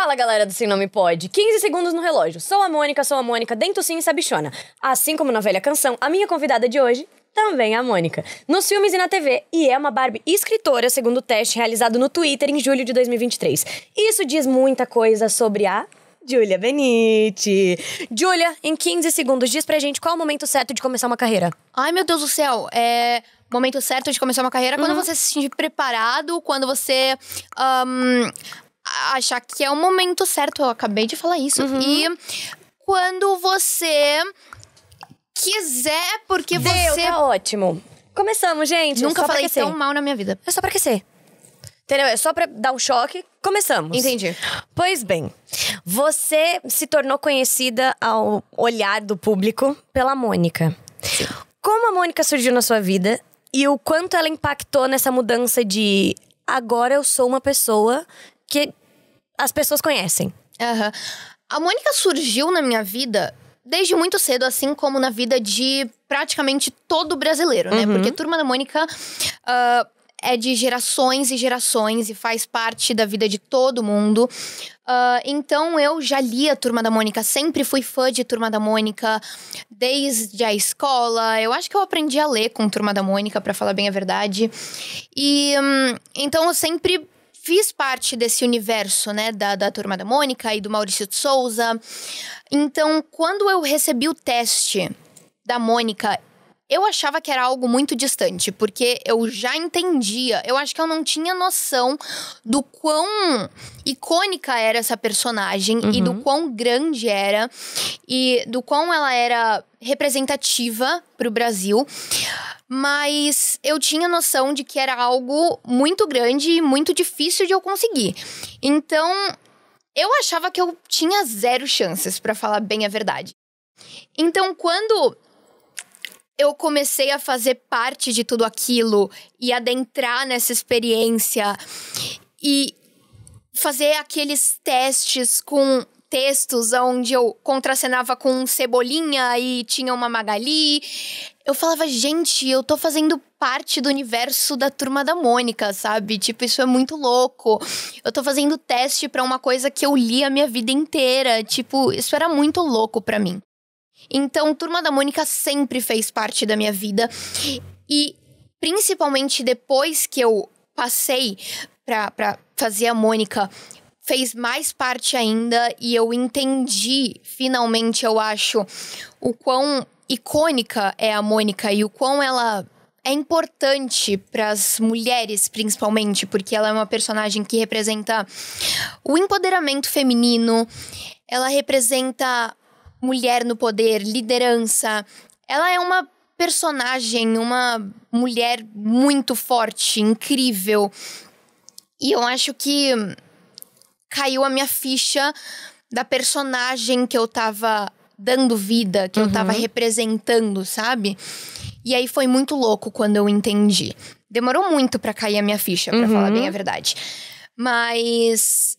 Fala, galera do Sem Nome Pode. 15 segundos no relógio. Sou a Mônica, sou a Mônica, dentro sim e sabichona. Assim como na velha canção, a minha convidada de hoje também é a Mônica, nos filmes e na TV, e é uma Barbie escritora, segundo o teste realizado no Twitter em julho de 2023. Isso diz muita coisa sobre a Júlia Benite. Júlia, em 15 segundos, diz pra gente qual é o momento certo de começar uma carreira. Ai, meu Deus do céu, é. Momento certo de começar uma carreira uhum. quando você se sente preparado, quando você. Um achar que é o momento certo. Eu acabei de falar isso. Uhum. E quando você quiser, porque Deu, você. Tá ótimo. Começamos, gente. Nunca falei tão mal na minha vida. É só pra aquecer. Entendeu? É só pra dar um choque. Começamos. Entendi. Pois bem, você se tornou conhecida ao olhar do público pela Mônica. Como a Mônica surgiu na sua vida e o quanto ela impactou nessa mudança de agora eu sou uma pessoa que as pessoas conhecem. Uhum. A Mônica surgiu na minha vida desde muito cedo, assim como na vida de praticamente todo brasileiro, né? Uhum. Porque Turma da Mônica. Uh, é de gerações e gerações e faz parte da vida de todo mundo. Uh, então eu já li a Turma da Mônica, sempre fui fã de Turma da Mônica desde a escola. Eu acho que eu aprendi a ler com Turma da Mônica, para falar bem a verdade. E um, então eu sempre fiz parte desse universo, né, da, da Turma da Mônica e do Maurício de Souza. Então, quando eu recebi o teste da Mônica eu achava que era algo muito distante, porque eu já entendia, eu acho que eu não tinha noção do quão icônica era essa personagem uhum. e do uhum. quão grande era e do quão ela era representativa para o Brasil. Mas eu tinha noção de que era algo muito grande e muito difícil de eu conseguir. Então, eu achava que eu tinha zero chances, para falar bem a verdade. Então, quando eu comecei a fazer parte de tudo aquilo e adentrar nessa experiência e fazer aqueles testes com textos onde eu contracenava com Cebolinha e tinha uma Magali. Eu falava, gente, eu tô fazendo parte do universo da turma da Mônica, sabe? Tipo, isso é muito louco. Eu tô fazendo teste para uma coisa que eu li a minha vida inteira. Tipo, isso era muito louco para mim. Então, Turma da Mônica sempre fez parte da minha vida. E principalmente depois que eu passei para fazer a Mônica, fez mais parte ainda e eu entendi, finalmente, eu acho, o quão icônica é a Mônica e o quão ela é importante para as mulheres, principalmente, porque ela é uma personagem que representa o empoderamento feminino, ela representa mulher no poder, liderança. Ela é uma personagem, uma mulher muito forte, incrível. E eu acho que caiu a minha ficha da personagem que eu tava dando vida, que uhum. eu tava representando, sabe? E aí foi muito louco quando eu entendi. Demorou muito para cair a minha ficha, para uhum. falar bem a verdade. Mas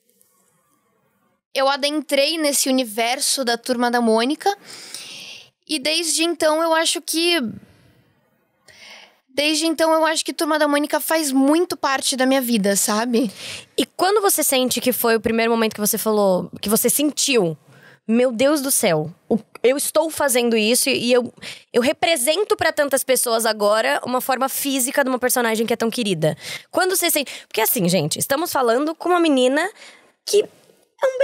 eu adentrei nesse universo da turma da Mônica. E desde então eu acho que. Desde então eu acho que Turma da Mônica faz muito parte da minha vida, sabe? E quando você sente que foi o primeiro momento que você falou, que você sentiu, meu Deus do céu, eu estou fazendo isso e eu, eu represento para tantas pessoas agora uma forma física de uma personagem que é tão querida. Quando você sente. Porque assim, gente, estamos falando com uma menina que é um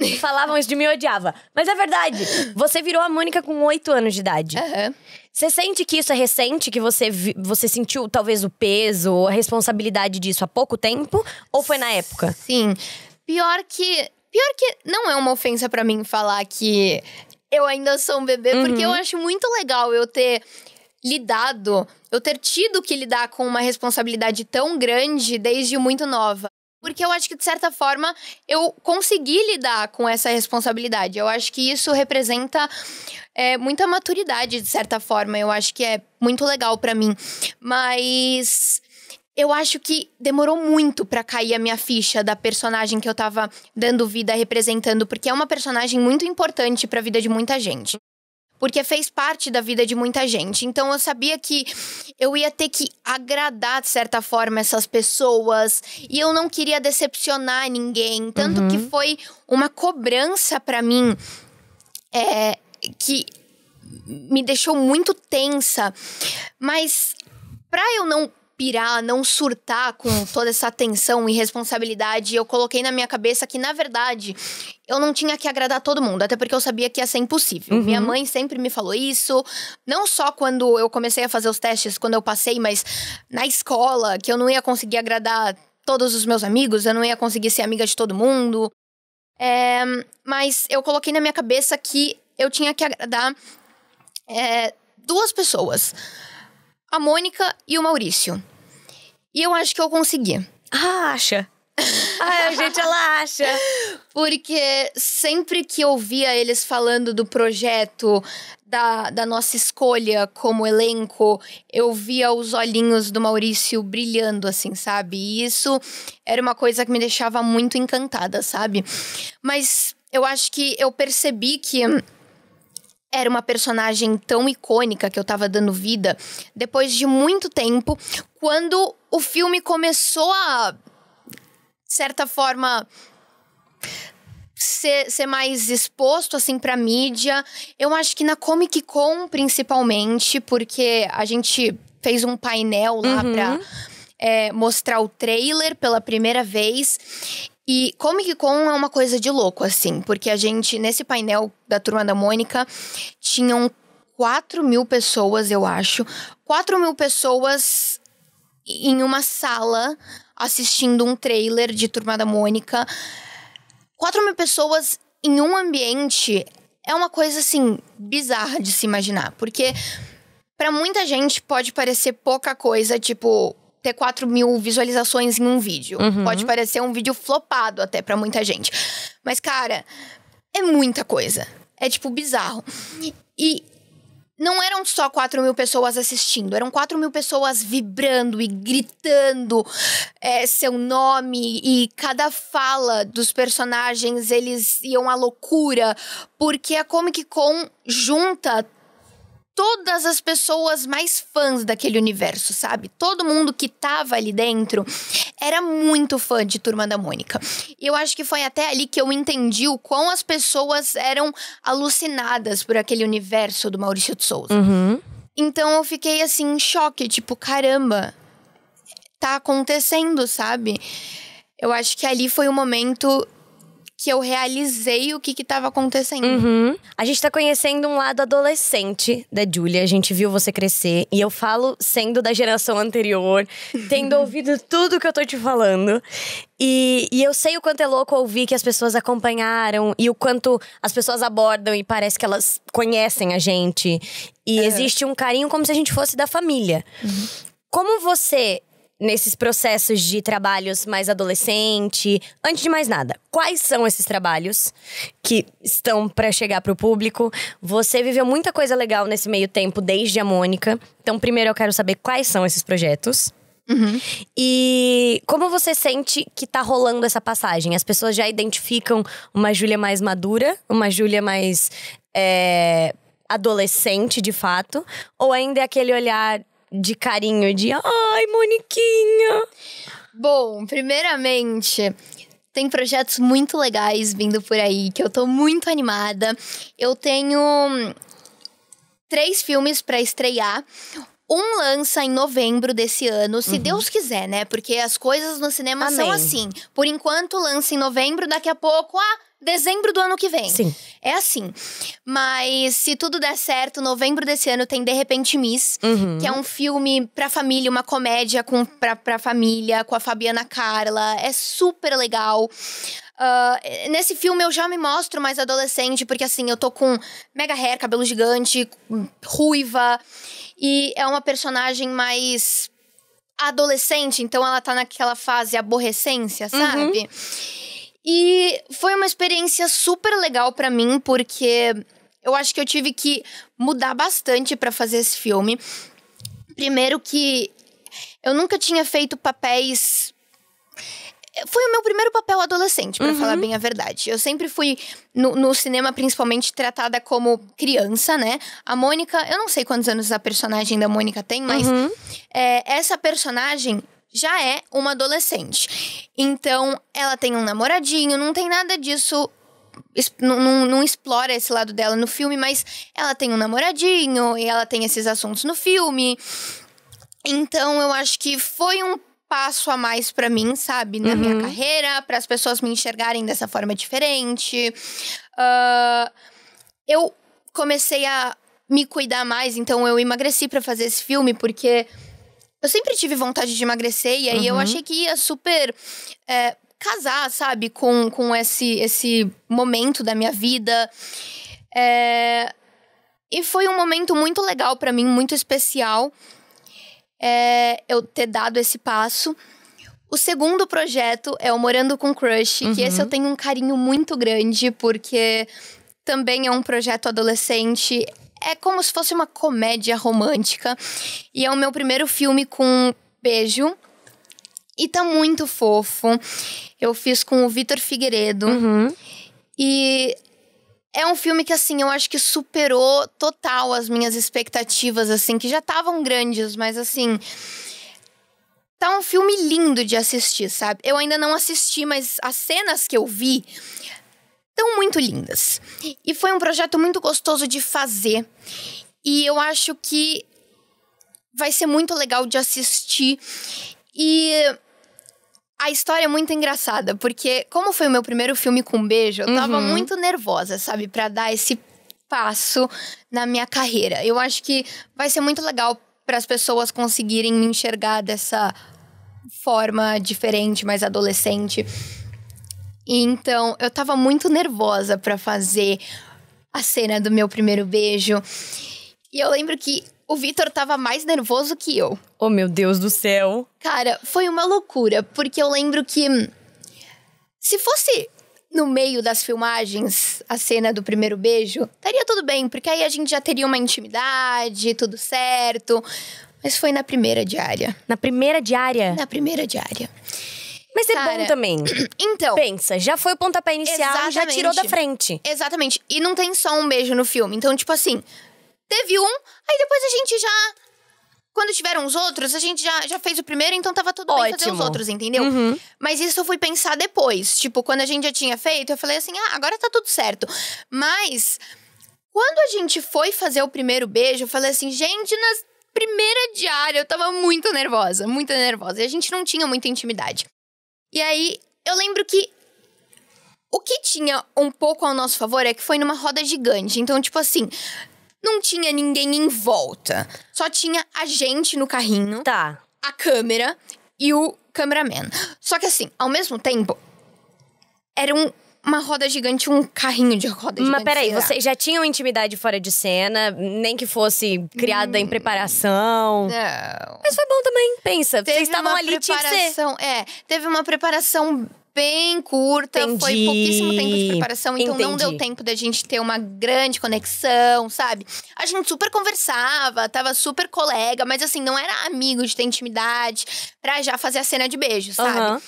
bebê. Falavam isso de mim e odiava. Mas é verdade. Você virou a Mônica com oito anos de idade. Uhum. Você sente que isso é recente? Que você, você sentiu talvez o peso ou a responsabilidade disso há pouco tempo? Ou foi na época? Sim. Pior que. Pior que não é uma ofensa para mim falar que eu ainda sou um bebê, uhum. porque eu uhum. acho muito legal eu ter lidado, eu ter tido que lidar com uma responsabilidade tão grande desde muito nova. Porque eu acho que, de certa forma, eu consegui lidar com essa responsabilidade. Eu acho que isso representa é, muita maturidade, de certa forma. Eu acho que é muito legal para mim. Mas eu acho que demorou muito para cair a minha ficha da personagem que eu tava dando vida, representando, porque é uma personagem muito importante para a vida de muita gente porque fez parte da vida de muita gente. Então eu sabia que eu ia ter que agradar, de certa forma, essas pessoas, e eu não queria decepcionar ninguém. Tanto uhum. que foi uma cobrança para mim é, que me deixou muito tensa. Mas para eu não pirar, não surtar com toda essa atenção e responsabilidade, eu coloquei na minha cabeça que, na verdade, eu não tinha que agradar todo mundo, até porque eu sabia que ia ser impossível. Uhum. Minha mãe sempre me falou isso, não só quando eu comecei a fazer os testes, quando eu passei, mas na escola, que eu não ia conseguir agradar todos os meus amigos, eu não ia conseguir ser amiga de todo mundo. É, mas eu coloquei na minha cabeça que eu tinha que agradar é, duas pessoas: a Mônica e o Maurício. E eu acho que eu consegui. Ah, acha? Ai, a gente, ela acha. Porque sempre que eu via eles falando do projeto, da, da nossa escolha como elenco, eu via os olhinhos do Maurício brilhando, assim, sabe? E isso era uma coisa que me deixava muito encantada, sabe? Mas eu acho que eu percebi que era uma personagem tão icônica que eu tava dando vida depois de muito tempo, quando o filme começou a, de certa forma, Ser, ser, mais exposto assim para mídia. Eu acho que na Comic Con principalmente, porque a gente fez um painel lá uhum. para eh, é, mostrar o trailer pela primeira vez. E Comic Con é uma coisa de louco, assim, porque a gente, nesse painel da turma da Mônica, tinham 4 mil pessoas, eu acho. 4 mil pessoas em uma sala assistindo um trailer de Turma da Mônica. 4 mil pessoas em um ambiente é uma coisa, assim, bizarra de se imaginar, porque para muita gente pode parecer pouca coisa, tipo, ter 4 mil visualizações em um vídeo. Uhum. Pode parecer um vídeo flopado até para muita gente. Mas, cara, é muita coisa. É, tipo, bizarro. E não eram só 4 mil pessoas assistindo, eram 4 mil pessoas vibrando e gritando é, seu nome e cada fala dos personagens eles iam à loucura, porque a Comic Con junta todas as pessoas mais fãs daquele universo, sabe? Todo mundo que tava ali dentro era muito fã de Turma da Mônica. E eu acho que foi até ali que eu entendi o quão as pessoas eram alucinadas por aquele universo do Maurício de Souza. Uhum. Então eu fiquei assim em choque, tipo, caramba, tá acontecendo, sabe? Eu acho que ali foi o momento que eu realizei o que estava acontecendo. Uhum. A gente está conhecendo um lado adolescente da Julia. A gente viu você crescer. E eu falo sendo da geração anterior, tendo ouvido tudo que eu tô te falando. E, e, eu sei o quanto é louco ouvir que as pessoas acompanharam e o quanto as pessoas abordam e parece que elas conhecem a gente. E é. existe um carinho como se a gente fosse da família. Uhum. Como você nesses processos de trabalhos mais adolescente. Antes de mais nada, quais são esses trabalhos que estão para chegar para o público? Você viveu muita coisa legal nesse meio tempo desde a Mônica. Então, primeiro eu quero saber quais são esses projetos. Uhum. E como você sente que tá rolando essa passagem? As pessoas já identificam uma Júlia mais madura, uma Júlia mais é, adolescente de fato, ou ainda é aquele olhar de carinho, de ai, Moniquinha? Bom, primeiramente, tem projetos muito legais vindo por aí, que eu tô muito animada. Eu tenho três filmes para estrear. Um lança em novembro desse ano, se uhum. Deus quiser, né? Porque as coisas no cinema Amém. são assim. Por enquanto lança em novembro, daqui a pouco, ah, dezembro do ano que vem. Sim. É assim. Mas se tudo der certo, novembro desse ano tem De Repente Miss, uhum. que é um filme pra família, uma comédia com, pra, pra família, com a Fabiana Carla. É super legal. Uh, nesse filme eu já me mostro mais adolescente, porque assim, eu tô com mega hair, cabelo gigante, ruiva. E é uma personagem mais adolescente, então ela tá naquela fase aborrecência, uhum. sabe? Uhum. E foi uma experiência super legal para mim, porque eu acho que eu tive que mudar bastante para fazer esse filme. Primeiro que eu nunca tinha feito papéis foi o meu primeiro papel adolescente, para uhum. falar bem a verdade. Eu sempre fui, no, no, cinema principalmente, tratada como criança, né? A Mônica, eu não sei quantos anos a personagem da Mônica tem, mas uhum. é, essa personagem já é uma adolescente. Então, ela tem um namoradinho, não tem nada disso não, não, não, explora esse lado dela no filme, mas ela tem um namoradinho e ela tem esses assuntos no filme. Então eu acho que foi um passo a mais para mim, sabe, na uhum. minha carreira, para as pessoas me enxergarem dessa forma diferente. Uh, eu comecei a me cuidar mais, então eu emagreci para fazer esse filme porque eu sempre tive vontade de emagrecer e aí uhum. eu achei que ia super é, casar, sabe, com, com esse, esse momento da minha vida. É, e foi um momento muito legal para mim, muito especial é, eu ter dado esse passo. O segundo projeto é o Morando com Crush, uhum. que esse eu uhum. tenho um carinho muito grande, porque também é um projeto adolescente é como se fosse uma comédia romântica. E é o meu primeiro filme com beijo. E tá muito fofo. Eu fiz com o Vitor Figueiredo. Uhum. E é um filme que, assim, eu acho que superou total as minhas expectativas, assim, que já estavam grandes, mas, assim. Tá um filme lindo de assistir, sabe? Eu ainda não assisti, mas as cenas que eu vi tão muito lindas. E foi um projeto muito gostoso de fazer. E eu acho que vai ser muito legal de assistir. E a história é muito engraçada, porque como foi o meu primeiro filme com beijo, eu tava uhum. muito nervosa, sabe, para dar esse passo na minha carreira. Eu acho que vai ser muito legal para as pessoas conseguirem me enxergar dessa forma diferente, mais adolescente. E então eu tava muito nervosa para fazer a cena do meu primeiro beijo. E eu lembro que o Vitor tava mais nervoso que eu. Oh, meu Deus do céu. Cara, foi uma loucura, porque eu lembro que hum, se fosse no meio das filmagens a cena do primeiro beijo, estaria tudo bem, porque aí a gente já teria uma intimidade, tudo certo. Mas foi na primeira diária. Na primeira diária? Na primeira diária. Mas é Cara, bom também. Então. Pensa, já foi o pontapé inicial, já tirou da frente. Exatamente. E não tem só um beijo no filme. Então, tipo assim, teve um, aí depois a gente já. Quando tiveram os outros, a gente já, já fez o primeiro, então tava tudo Ótimo. bem fazer os outros, entendeu? Uhum. Mas isso eu fui pensar depois. Tipo, quando a gente já tinha feito, eu falei assim: ah, agora tá tudo certo. Mas. Quando a gente foi fazer o primeiro beijo, eu falei assim, gente, nas primeira diária, eu tava muito nervosa, muito nervosa. E a gente não tinha muita intimidade. E aí, eu lembro que o que tinha um pouco ao nosso favor é que foi numa roda gigante. Então, tipo assim, não tinha ninguém em volta. Só tinha a gente no carrinho. Tá. A câmera e o cameraman. Só que assim, ao mesmo tempo, era um uma roda gigante, um carrinho de roda gigante. Mas peraí, vocês já tinham intimidade fora de cena, nem que fosse criada hum, em preparação. Não. Mas foi bom também, pensa. Teve vocês estavam ali, tinha que ser. É, teve uma preparação bem curta, Entendi. foi pouquíssimo tempo de preparação, então Entendi. não deu tempo da gente ter uma grande conexão, sabe? A gente super conversava, tava super colega, mas assim, não era amigo de ter intimidade pra já fazer a cena de beijo, sabe? Uhum.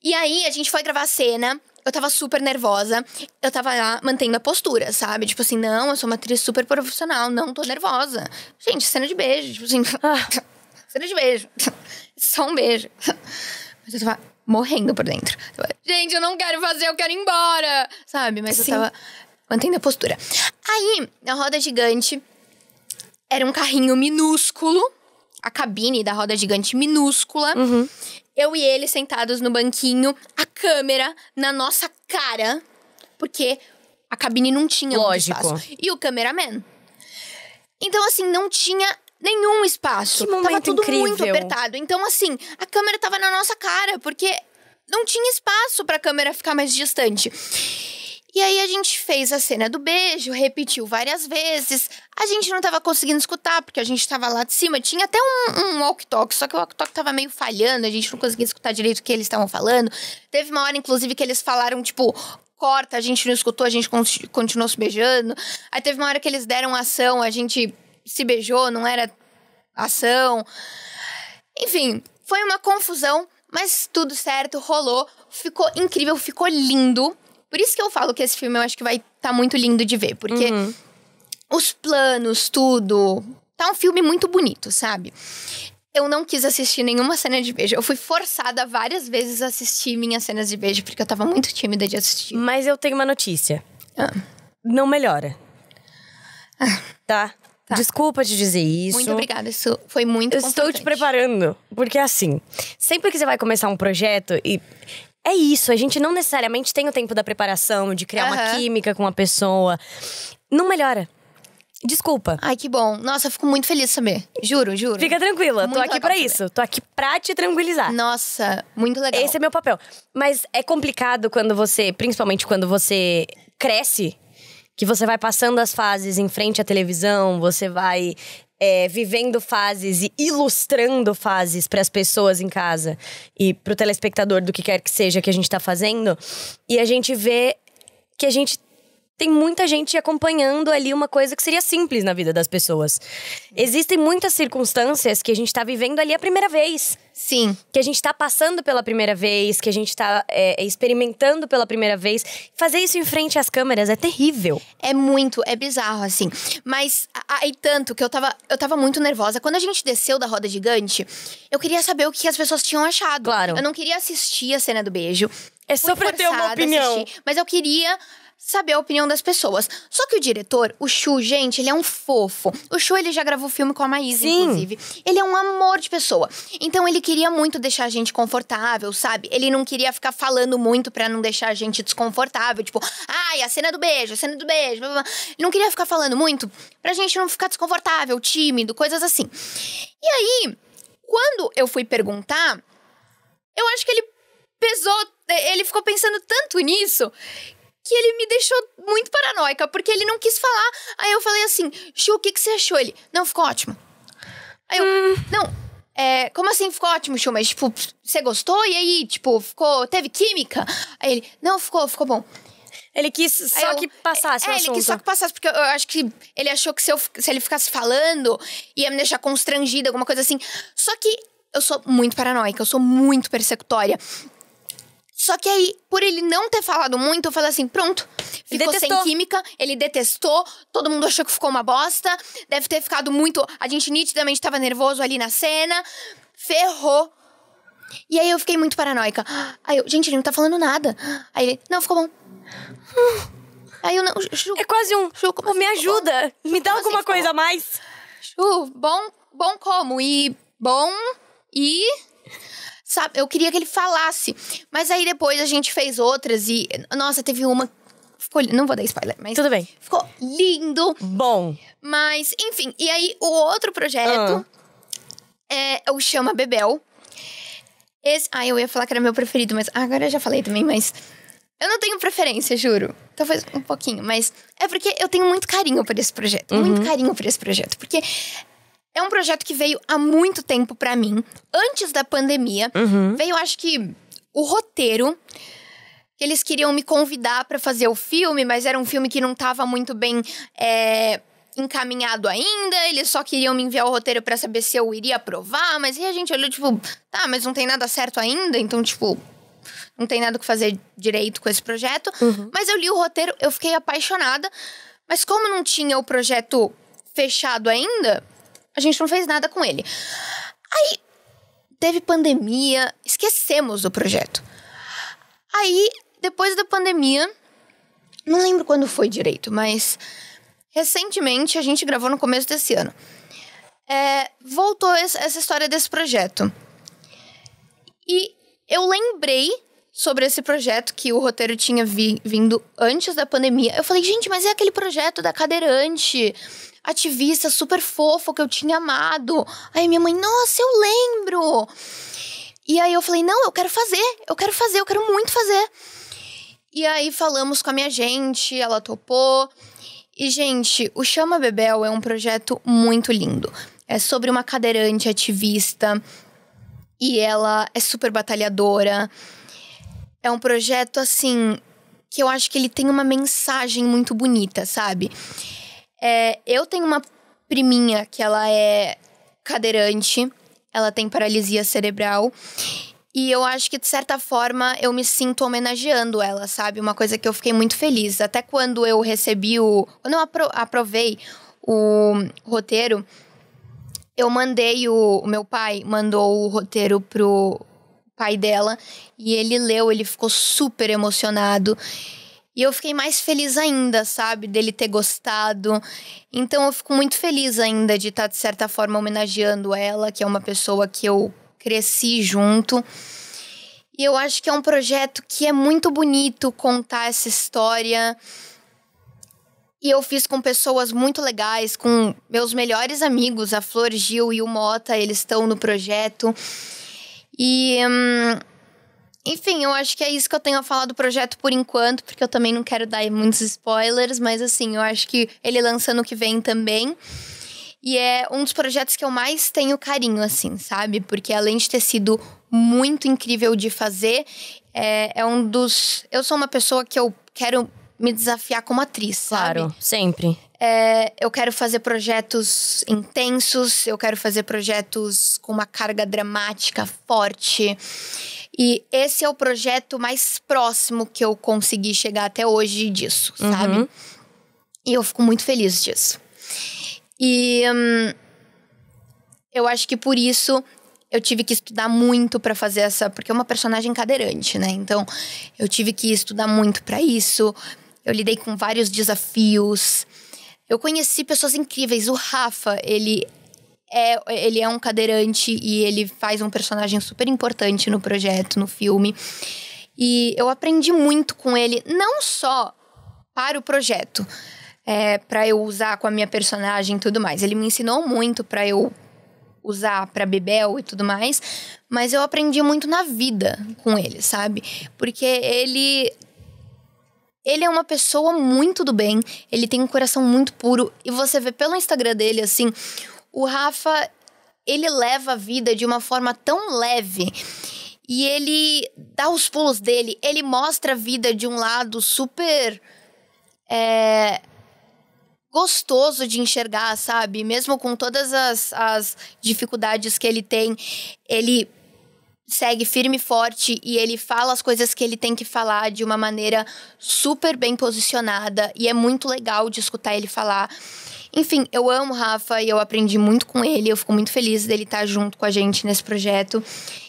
E aí a gente foi gravar a cena eu tava super nervosa. Eu tava lá mantendo a postura, sabe? Tipo assim, não, eu sou uma atriz super profissional, não tô nervosa. Gente, cena de beijo. Tipo assim, ah. cena de beijo. Só um beijo. Mas eu tava morrendo por dentro. Eu Gente, eu não quero fazer, eu quero ir embora. Sabe? Mas Sim. eu tava mantendo a postura. Aí, na roda gigante, era um carrinho minúsculo. A cabine da roda gigante minúscula. Uhum. Eu e ele sentados no banquinho, a câmera na nossa cara, porque a cabine não tinha Lógico. muito espaço. E o cameraman. Então, assim, não tinha nenhum espaço. Que momento tava tudo incrível. muito apertado. Então, assim, a câmera tava na nossa cara, porque não tinha espaço pra câmera ficar mais distante. E aí a gente fez a cena do beijo, repetiu várias vezes. A gente não tava conseguindo escutar, porque a gente tava lá de cima. Tinha até um, um walk-talk, só que o walk-talk tava meio falhando, a gente não conseguia escutar direito o que eles estavam falando. Teve uma hora, inclusive, que eles falaram, tipo, corta, a gente não escutou, a gente continuou se beijando. Aí teve uma hora que eles deram ação, a gente se beijou, não era ação. Enfim, foi uma confusão, mas tudo certo, rolou, ficou incrível, ficou lindo. Por isso que eu falo que esse filme eu acho que vai estar tá muito lindo de ver, porque uhum. os planos, tudo. Tá um filme muito bonito, sabe? eu não quis assistir nenhuma cena de beijo. Eu fui forçada várias vezes a assistir minhas cenas de beijo, porque eu tava muito tímida de assistir. Mas eu tenho uma notícia. Ah. Não melhora. Ah. Tá? tá? Desculpa te dizer isso. Muito obrigada, isso foi muito Eu estou te preparando, porque é assim, sempre que você vai começar um projeto e é isso, a gente não necessariamente tem o tempo da preparação, de criar uhum. uma química com a pessoa. Não melhora. Desculpa. Ai, que bom. Nossa, eu fico muito feliz de saber. Juro, juro. Fica tranquila, muito tô aqui para isso. Tô aqui pra te tranquilizar. Nossa, muito legal. Esse é meu papel. Mas é complicado quando você, principalmente quando você cresce, que você vai passando as fases em frente à televisão, você vai é, vivendo fases e ilustrando fases para as pessoas em casa e para o telespectador do que quer que seja que a gente está fazendo. E a gente vê que a gente tem muita gente acompanhando ali uma coisa que seria simples na vida das pessoas. Existem muitas circunstâncias que a gente está vivendo ali a primeira vez. Sim. Que a gente está passando pela primeira vez, que a gente está é, é, experimentando pela primeira vez. Fazer isso em frente às câmeras é terrível. É muito, é bizarro, assim. Mas aí tanto que eu tava, eu tava muito nervosa. Quando a gente desceu da roda gigante, eu queria saber o que as pessoas tinham achado. Claro. Eu não queria assistir a cena do beijo. É só pra ter uma opinião. Assistir, mas eu queria saber a opinião das pessoas. Só que o diretor, o Chu, gente, ele é um fofo. O Chu, ele já gravou filme com a Maísa, Sim. inclusive. Ele é um amor de pessoa. Então ele queria muito deixar a gente confortável, sabe? Ele não queria ficar falando muito para não deixar a gente desconfortável, tipo, ai, a cena do beijo, a cena do beijo. Blá, blá. Ele não queria ficar falando muito pra gente não ficar desconfortável, tímido, coisas assim. E aí, quando eu fui perguntar, eu acho que ele pesou, ele ficou pensando tanto nisso que ele me deixou muito paranoica, porque ele não quis falar. Aí eu falei assim, Chu, o que, que você achou? Ele, não, ficou ótimo. Aí eu, hum. não, é, como assim ficou ótimo, Chu? Mas, tipo, você gostou? E aí, tipo, ficou, teve química? Aí ele, não, ficou, ficou bom. Ele quis só eu, que passasse é, o é, ele quis só que passasse, porque eu, eu, acho que ele achou que se, eu, se ele ficasse falando, ia me deixar constrangida, alguma coisa assim. Só que eu sou muito paranoica, eu sou muito persecutória. Só que aí, por ele não ter falado muito, eu falei assim: pronto. Ficou detestou. sem química, ele detestou, todo mundo achou que ficou uma bosta, deve ter ficado muito. A gente nitidamente tava nervoso ali na cena, ferrou. E aí eu fiquei muito paranoica. Aí eu, gente, ele não tá falando nada. Aí ele, não, ficou bom. Aí eu não. Ju, é quase um. Ju, oh, me assim, ajuda! Assim bom? Me dá alguma assim coisa a mais! Ju, bom. Bom como? E. Bom. E. Sabe? Eu queria que ele falasse. Mas aí depois a gente fez outras e. Nossa, teve uma ficou. Não vou dar spoiler, mas. Tudo bem. Ficou lindo. Bom. Mas, enfim. E aí, o outro projeto ah. é o Chama Bebel. Esse. Ah, eu ia falar que era meu preferido, mas. Agora eu já falei também, mas. Eu não tenho preferência, juro. Talvez um pouquinho, mas é porque eu tenho muito carinho por esse projeto. Uhum. Muito carinho por esse projeto. Porque é um projeto que veio há muito tempo para mim, antes da pandemia. Uhum. Veio, acho que, o roteiro. Eles queriam me convidar para fazer o filme, mas era um filme que não estava muito bem é, encaminhado ainda. Eles só queriam me enviar o roteiro para saber se eu iria aprovar. Mas aí a gente olhou, tipo, tá, mas não tem nada certo ainda. Então, tipo, não tem nada que fazer direito com esse projeto. Uhum. Mas eu li o roteiro, eu fiquei apaixonada. Mas como não tinha o projeto fechado ainda, a gente não fez nada com ele. Aí teve pandemia, esquecemos do projeto. Aí, depois da pandemia, não lembro quando foi direito, mas recentemente a gente gravou no começo desse ano. É, voltou essa história desse projeto. E eu lembrei sobre esse projeto que o roteiro tinha vi, vindo antes da pandemia. Eu falei, gente, mas é aquele projeto da cadeirante ativista super fofo que eu tinha amado. Aí minha mãe, nossa, eu lembro. E aí eu falei, não, eu quero fazer, eu quero fazer, eu quero muito fazer. E aí falamos com a minha gente, ela topou. E, gente, o Chama Bebel é um projeto muito lindo. É sobre uma cadeirante ativista e ela é super batalhadora. É um projeto, assim, que eu acho que ele tem uma mensagem muito bonita, sabe? É, eu tenho uma priminha que ela é cadeirante, ela tem paralisia cerebral. E eu acho que, de certa forma, eu me sinto homenageando ela, sabe? Uma coisa que eu fiquei muito feliz. Até quando eu recebi o. Quando eu apro aprovei o roteiro, eu mandei o, o. meu pai mandou o roteiro pro pai dela e ele leu, ele ficou super emocionado. E eu fiquei mais feliz ainda, sabe, dele ter gostado. Então eu fico muito feliz ainda de estar, tá, de certa forma, homenageando ela, que é uma pessoa que eu cresci junto. E eu acho que é um projeto que é muito bonito contar essa história. E eu fiz com pessoas muito legais, com meus melhores amigos, a Flor Gil e o Mota, eles estão no projeto. E. Hum, enfim, eu acho que é isso que eu tenho a falar do projeto por enquanto, porque eu também não quero dar muitos spoilers, mas assim, eu acho que ele lança no que vem também. E é um dos projetos que eu mais tenho carinho, assim, sabe? Porque além de ter sido muito incrível de fazer, é, é um dos. Eu sou uma pessoa que eu quero me desafiar como atriz, claro, sabe? sempre. É, eu quero fazer projetos intensos, eu quero fazer projetos com uma carga dramática forte. E esse é o projeto mais próximo que eu consegui chegar até hoje disso, uhum. sabe? E eu fico muito feliz disso. E hum, eu acho que por isso eu tive que estudar muito para fazer essa, porque é uma personagem cadeirante, né? Então, eu tive que estudar muito para isso. Eu lidei com vários desafios. Eu conheci pessoas incríveis. O Rafa, ele é, ele é um cadeirante e ele faz um personagem super importante no projeto, no filme. E eu aprendi muito com ele, não só para o projeto, é, para eu usar com a minha personagem e tudo mais. Ele me ensinou muito para eu usar para Bebel e tudo mais, mas eu aprendi muito na vida com ele, sabe? Porque ele ele é uma pessoa muito do bem, ele tem um coração muito puro e você vê pelo Instagram dele assim, o Rafa, ele leva a vida de uma forma tão leve e ele dá os pulos dele, ele mostra a vida de um lado super é, gostoso de enxergar, sabe? Mesmo com todas as, as dificuldades que ele tem, ele segue firme e forte e ele fala as coisas que ele tem que falar de uma maneira super bem posicionada e é muito legal de escutar ele falar. Enfim, eu amo o Rafa e eu aprendi muito com ele. Eu fico muito feliz dele estar tá junto com a gente nesse projeto.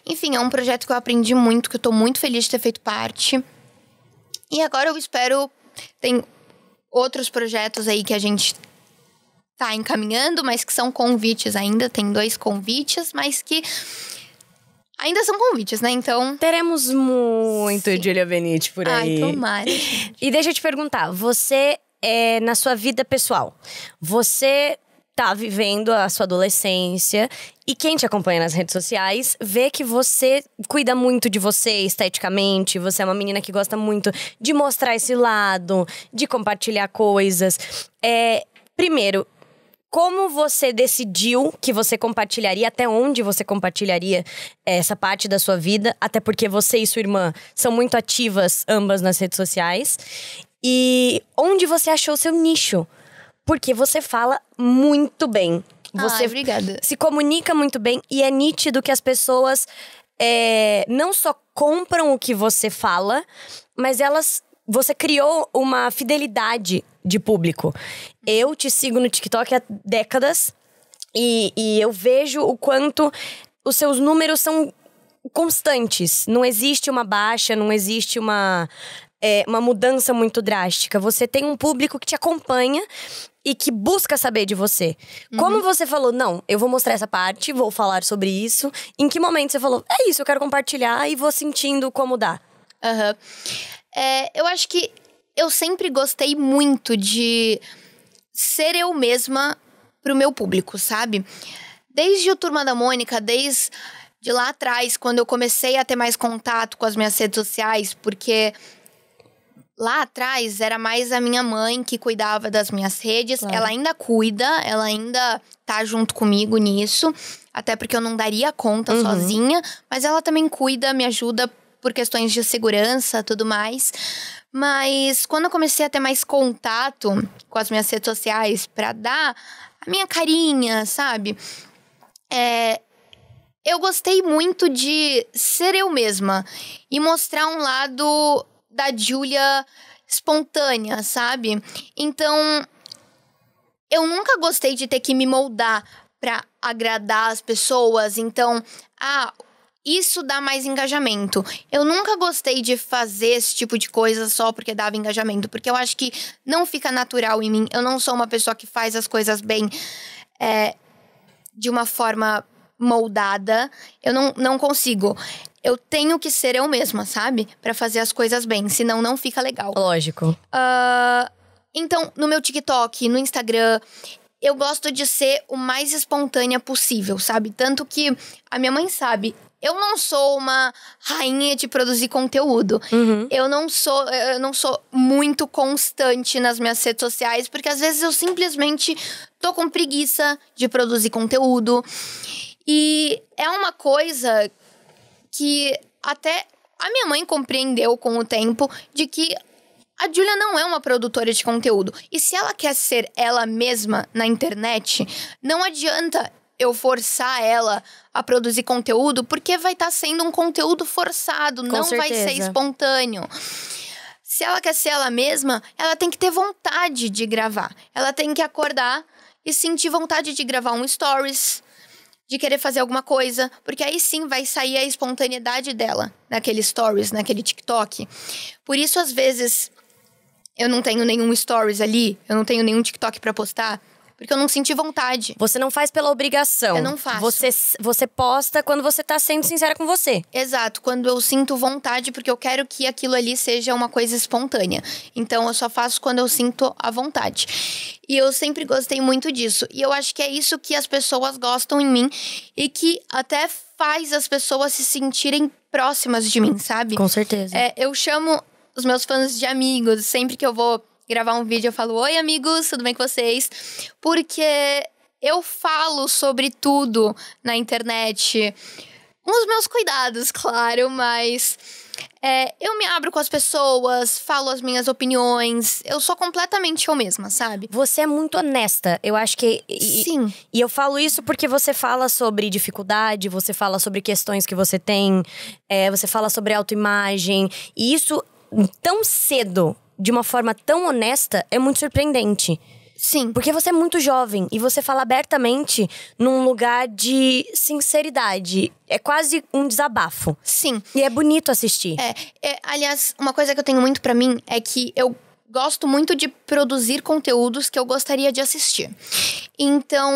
Enfim, é um projeto que eu aprendi muito, que eu tô muito feliz de ter feito parte. E agora eu espero. Tem outros projetos aí que a gente tá encaminhando, mas que são convites ainda. Tem dois convites, mas que Ainda são convites, né? Então. Teremos muito Sim. Julia Benite por aí. Ai, tomara. Gente. E deixa eu te perguntar: você é, na sua vida pessoal. Você tá vivendo a sua adolescência e quem te acompanha nas redes sociais vê que você cuida muito de você esteticamente, você é uma menina que gosta muito de mostrar esse lado, de compartilhar coisas. É, primeiro, como você decidiu que você compartilharia, até onde você compartilharia é, essa parte da sua vida, até porque você e sua irmã são muito ativas ambas nas redes sociais e onde você achou seu nicho. Porque você fala muito bem. Você ah, obrigada. se comunica muito bem e é nítido que as pessoas é, não só compram o que você fala, mas elas. Você criou uma fidelidade de público. Eu te sigo no TikTok há décadas e, e eu vejo o quanto os seus números são constantes. Não existe uma baixa, não existe uma é, uma mudança muito drástica. Você tem um público que te acompanha e que busca saber de você. Uhum. Como você falou, não, eu vou mostrar essa parte, vou falar sobre isso. Em que momento você falou, é isso, eu quero compartilhar e vou sentindo como dá? Aham. Uhum. É, eu acho que eu sempre gostei muito de ser eu mesma pro meu público, sabe? Desde o Turma da Mônica, desde de lá atrás, quando eu comecei a ter mais contato com as minhas redes sociais, porque Lá atrás era mais a minha mãe que cuidava das minhas redes. Claro. Ela ainda cuida, ela ainda tá junto comigo nisso. Até porque eu não daria conta uhum. sozinha. Mas ela também cuida, me ajuda por questões de segurança tudo mais. Mas quando eu comecei a ter mais contato com as minhas redes sociais para dar a minha carinha, sabe? É, eu gostei muito de ser eu mesma e mostrar um lado da Julia espontânea, sabe? Então, eu nunca gostei de ter que me moldar para agradar as pessoas. Então, ah, isso dá mais engajamento. Eu nunca gostei de fazer esse tipo de coisa só porque dava engajamento, porque eu acho que não fica natural em mim. Eu não sou uma pessoa que faz as coisas bem é, de uma forma moldada. Eu não, não consigo eu tenho que ser eu mesma, sabe? para fazer as coisas bem, senão não fica legal. Lógico. Uh, então, no meu TikTok, no Instagram, eu gosto de ser o mais espontânea possível, sabe? Tanto que a minha mãe sabe. Eu não sou uma rainha de produzir conteúdo. Uhum. Eu não sou, eu não sou muito constante nas minhas redes sociais, porque às vezes eu simplesmente tô com preguiça de produzir conteúdo. E é uma coisa que até a minha mãe compreendeu com o tempo de que a Julia não é uma produtora de conteúdo. E se ela quer ser ela mesma na internet, não adianta eu forçar ela a produzir conteúdo, porque vai estar tá sendo um conteúdo forçado, com não certeza. vai ser espontâneo. Se ela quer ser ela mesma, ela tem que ter vontade de gravar. Ela tem que acordar e sentir vontade de gravar um stories, de querer fazer alguma coisa, porque aí sim vai sair a espontaneidade dela naquele stories, naquele TikTok. Por isso às vezes eu não tenho nenhum stories ali, eu não tenho nenhum TikTok para postar, porque eu não senti vontade. Você não faz pela obrigação. Eu não faço. Você, você posta quando você tá sendo sincera com você. Exato, quando eu sinto vontade, porque eu quero que aquilo ali seja uma coisa espontânea. Então eu só faço quando eu sinto a vontade. E eu sempre gostei muito disso. E eu acho que é isso que as pessoas gostam em mim e que até faz as pessoas se sentirem próximas de mim, sabe? Com certeza. É, eu chamo os meus fãs de amigos, sempre que eu vou gravar um vídeo, eu falo: Oi, amigos, tudo bem com vocês? Porque eu falo sobre tudo na internet. Com os meus cuidados, claro, mas é, eu me abro com as pessoas, falo as minhas opiniões, eu sou completamente eu mesma, sabe? Você é muito honesta, eu acho que. E, Sim. E eu falo isso porque você fala sobre dificuldade, você fala sobre questões que você tem, é, você fala sobre autoimagem, e isso tão cedo de uma forma tão honesta é muito surpreendente. Sim. Porque você é muito jovem e você fala abertamente num lugar de sinceridade. É quase um desabafo. Sim. E é bonito assistir. É. é aliás, uma coisa que eu tenho muito para mim é que eu gosto muito de produzir conteúdos que eu gostaria de assistir. Então.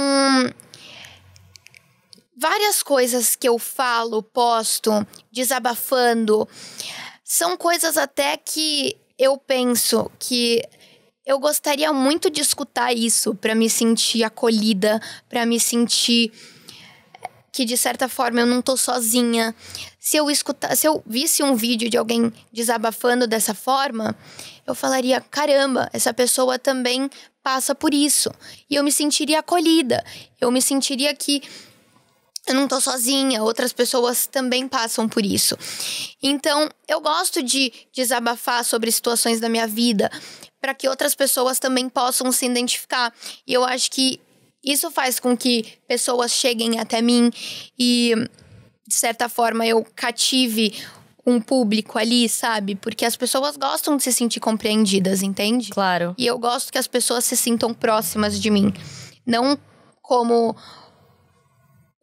Várias coisas que eu falo, posto, desabafando, são coisas até que eu penso que eu gostaria muito de escutar isso para me sentir acolhida, para me sentir que de certa forma eu não tô sozinha. Se eu escutar, se eu visse um vídeo de alguém desabafando dessa forma, eu falaria: "Caramba, essa pessoa também passa por isso". E eu me sentiria acolhida. Eu me sentiria que eu não tô sozinha, outras pessoas também passam por isso. Então, eu gosto de desabafar sobre situações da minha vida para que outras pessoas também possam se identificar. E eu acho que isso faz com que pessoas cheguem até mim e, de certa forma, eu cative um público ali, sabe? Porque as pessoas gostam de se sentir compreendidas, entende? Claro. E eu gosto que as pessoas se sintam próximas de mim. Não como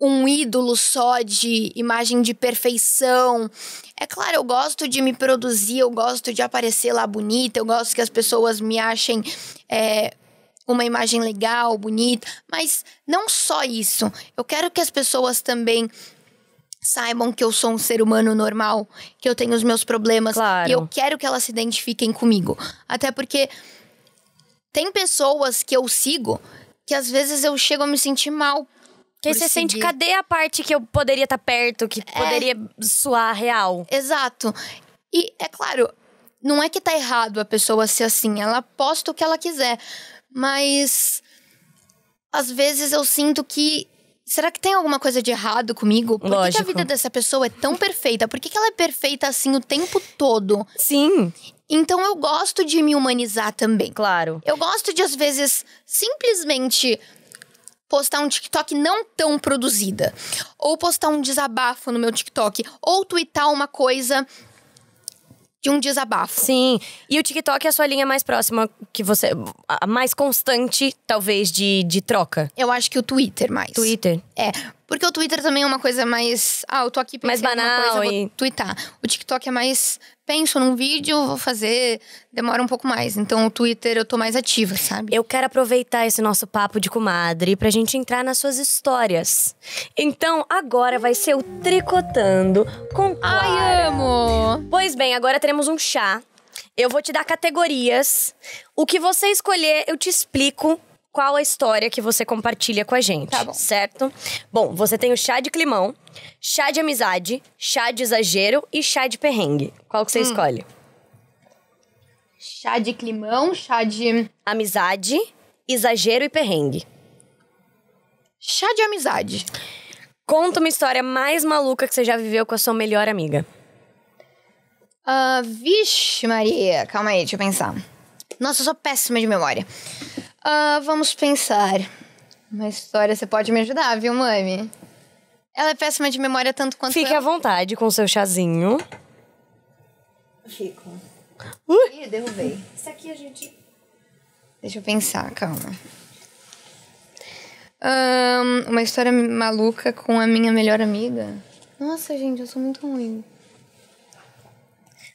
um ídolo só de imagem de perfeição. É claro, eu gosto de me produzir, eu gosto de aparecer lá bonita, eu gosto que as pessoas me achem é, uma imagem legal, bonita, mas não só isso. Eu quero que as pessoas também saibam que eu sou um ser humano normal, que eu tenho os meus problemas claro. e eu quero que elas se identifiquem comigo. Até porque tem pessoas que eu sigo que às vezes eu chego a me sentir mal porque você sente, cadê a parte que eu poderia estar tá perto, que é... poderia suar real? Exato. E, é claro, não é que tá errado a pessoa ser assim, ela posta o que ela quiser. Mas às vezes eu sinto que. Será que tem alguma coisa de errado comigo? Por Lógico. que, a vida dessa pessoa é tão perfeita? Por que, que ela é perfeita assim o tempo todo? Sim. Então eu gosto de me humanizar também. Claro. Eu gosto de, às vezes, simplesmente postar um TikTok não tão produzida, ou postar um desabafo no meu TikTok, ou twittar uma coisa de um desabafo. Sim. E o TikTok é a sua linha mais próxima que você. A mais constante, talvez, de, de troca. Eu acho que o Twitter mais. Twitter. É. Porque o Twitter também é uma coisa mais. Ah, eu tô aqui mais banal coisa, e... vou twittar. O TikTok é mais. Penso num vídeo, vou fazer, demora um pouco mais. Então, o Twitter eu tô mais ativa, sabe? Eu quero aproveitar esse nosso papo de comadre pra gente entrar nas suas histórias. Então, agora vai ser o Tricotando com Clara. Ai, amo! Pois bem, agora teremos um chá. Eu vou te dar categorias. O que você escolher, eu te explico qual a história que você compartilha com a gente. Tá bom. Certo? Bom, você tem o chá de climão, chá de amizade, chá de exagero e chá de perrengue. Qual que você hum. escolhe? Chá de climão, chá de. Amizade, exagero e perrengue. Chá de amizade. Conta uma história mais maluca que você já viveu com a sua melhor amiga. Uh, vixe, Maria. Calma aí, deixa eu pensar. Nossa, eu sou péssima de memória. Uh, vamos pensar. Uma história, você pode me ajudar, viu, mami? Ela é péssima de memória tanto quanto Fique eu. à vontade com o seu chazinho. Fico. Uh! Ih, derrubei. Isso aqui a gente... Deixa eu pensar, calma. Um, uma história maluca com a minha melhor amiga. Nossa, gente, eu sou muito ruim.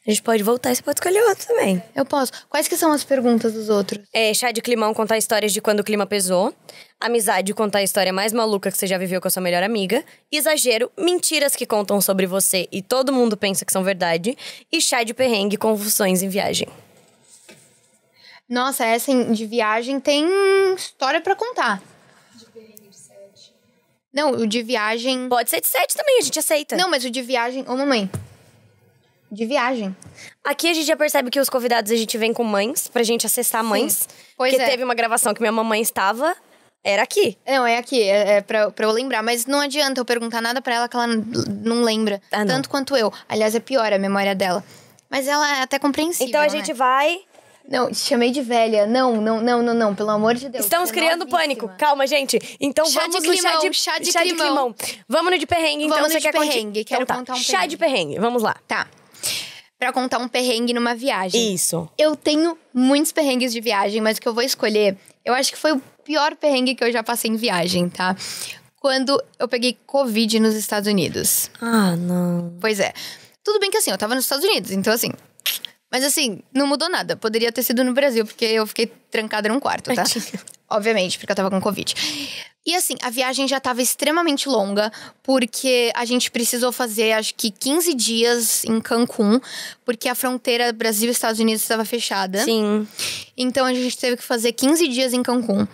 A gente pode voltar e você pode escolher outro também. Eu posso. Quais que são as perguntas dos outros? É, chá de climão contar histórias de quando o clima pesou. Amizade contar a história mais maluca que você já viveu com a sua melhor amiga. Exagero, mentiras que contam sobre você e todo mundo pensa que são verdade. E chá de perrengue, confusões em viagem. Nossa, essa de viagem tem história para contar. De perrengue de Não, o de viagem. Pode ser de sete também, a gente aceita. Não, mas o de viagem. Ô, mamãe de viagem. Aqui a gente já percebe que os convidados a gente vem com mães, pra gente acessar mães. Sim. Pois porque é. teve uma gravação que minha mamãe estava. Era aqui. Não, é aqui, é, é pra, pra eu lembrar. Mas não adianta eu perguntar nada para ela que ela não lembra. Ah, não. Tanto quanto eu. Aliás, é pior a memória dela. Mas ela é até compreensível. Então a né? gente né? vai não, te chamei de velha. Não, não, não, não, não, pelo amor de Deus. Estamos é criando novíssima. pânico. Calma, gente. Então chá vamos de climão, no chá de, chá de, chá de climão. climão. Vamos no de perrengue, vamos então. No você de quer perrengue, conti... quero então, tá. contar um Chá perrengue. de perrengue, vamos lá. Tá para contar um perrengue numa viagem. Isso. Eu tenho muitos perrengues de viagem, mas o que eu vou escolher, eu acho que foi o pior perrengue que eu já passei em viagem, tá? Quando eu peguei Covid nos Estados Unidos. Ah, não. Pois é. Tudo bem que assim, eu tava nos Estados Unidos, então assim. Mas assim, não mudou nada. Poderia ter sido no Brasil, porque eu fiquei trancada num quarto, tá? Obviamente, porque eu tava com Covid. E assim, a viagem já estava extremamente longa, porque a gente precisou fazer acho que 15 dias em Cancún, porque a fronteira Brasil Estados Unidos estava fechada. Sim. Então a gente teve que fazer 15 dias em Cancún.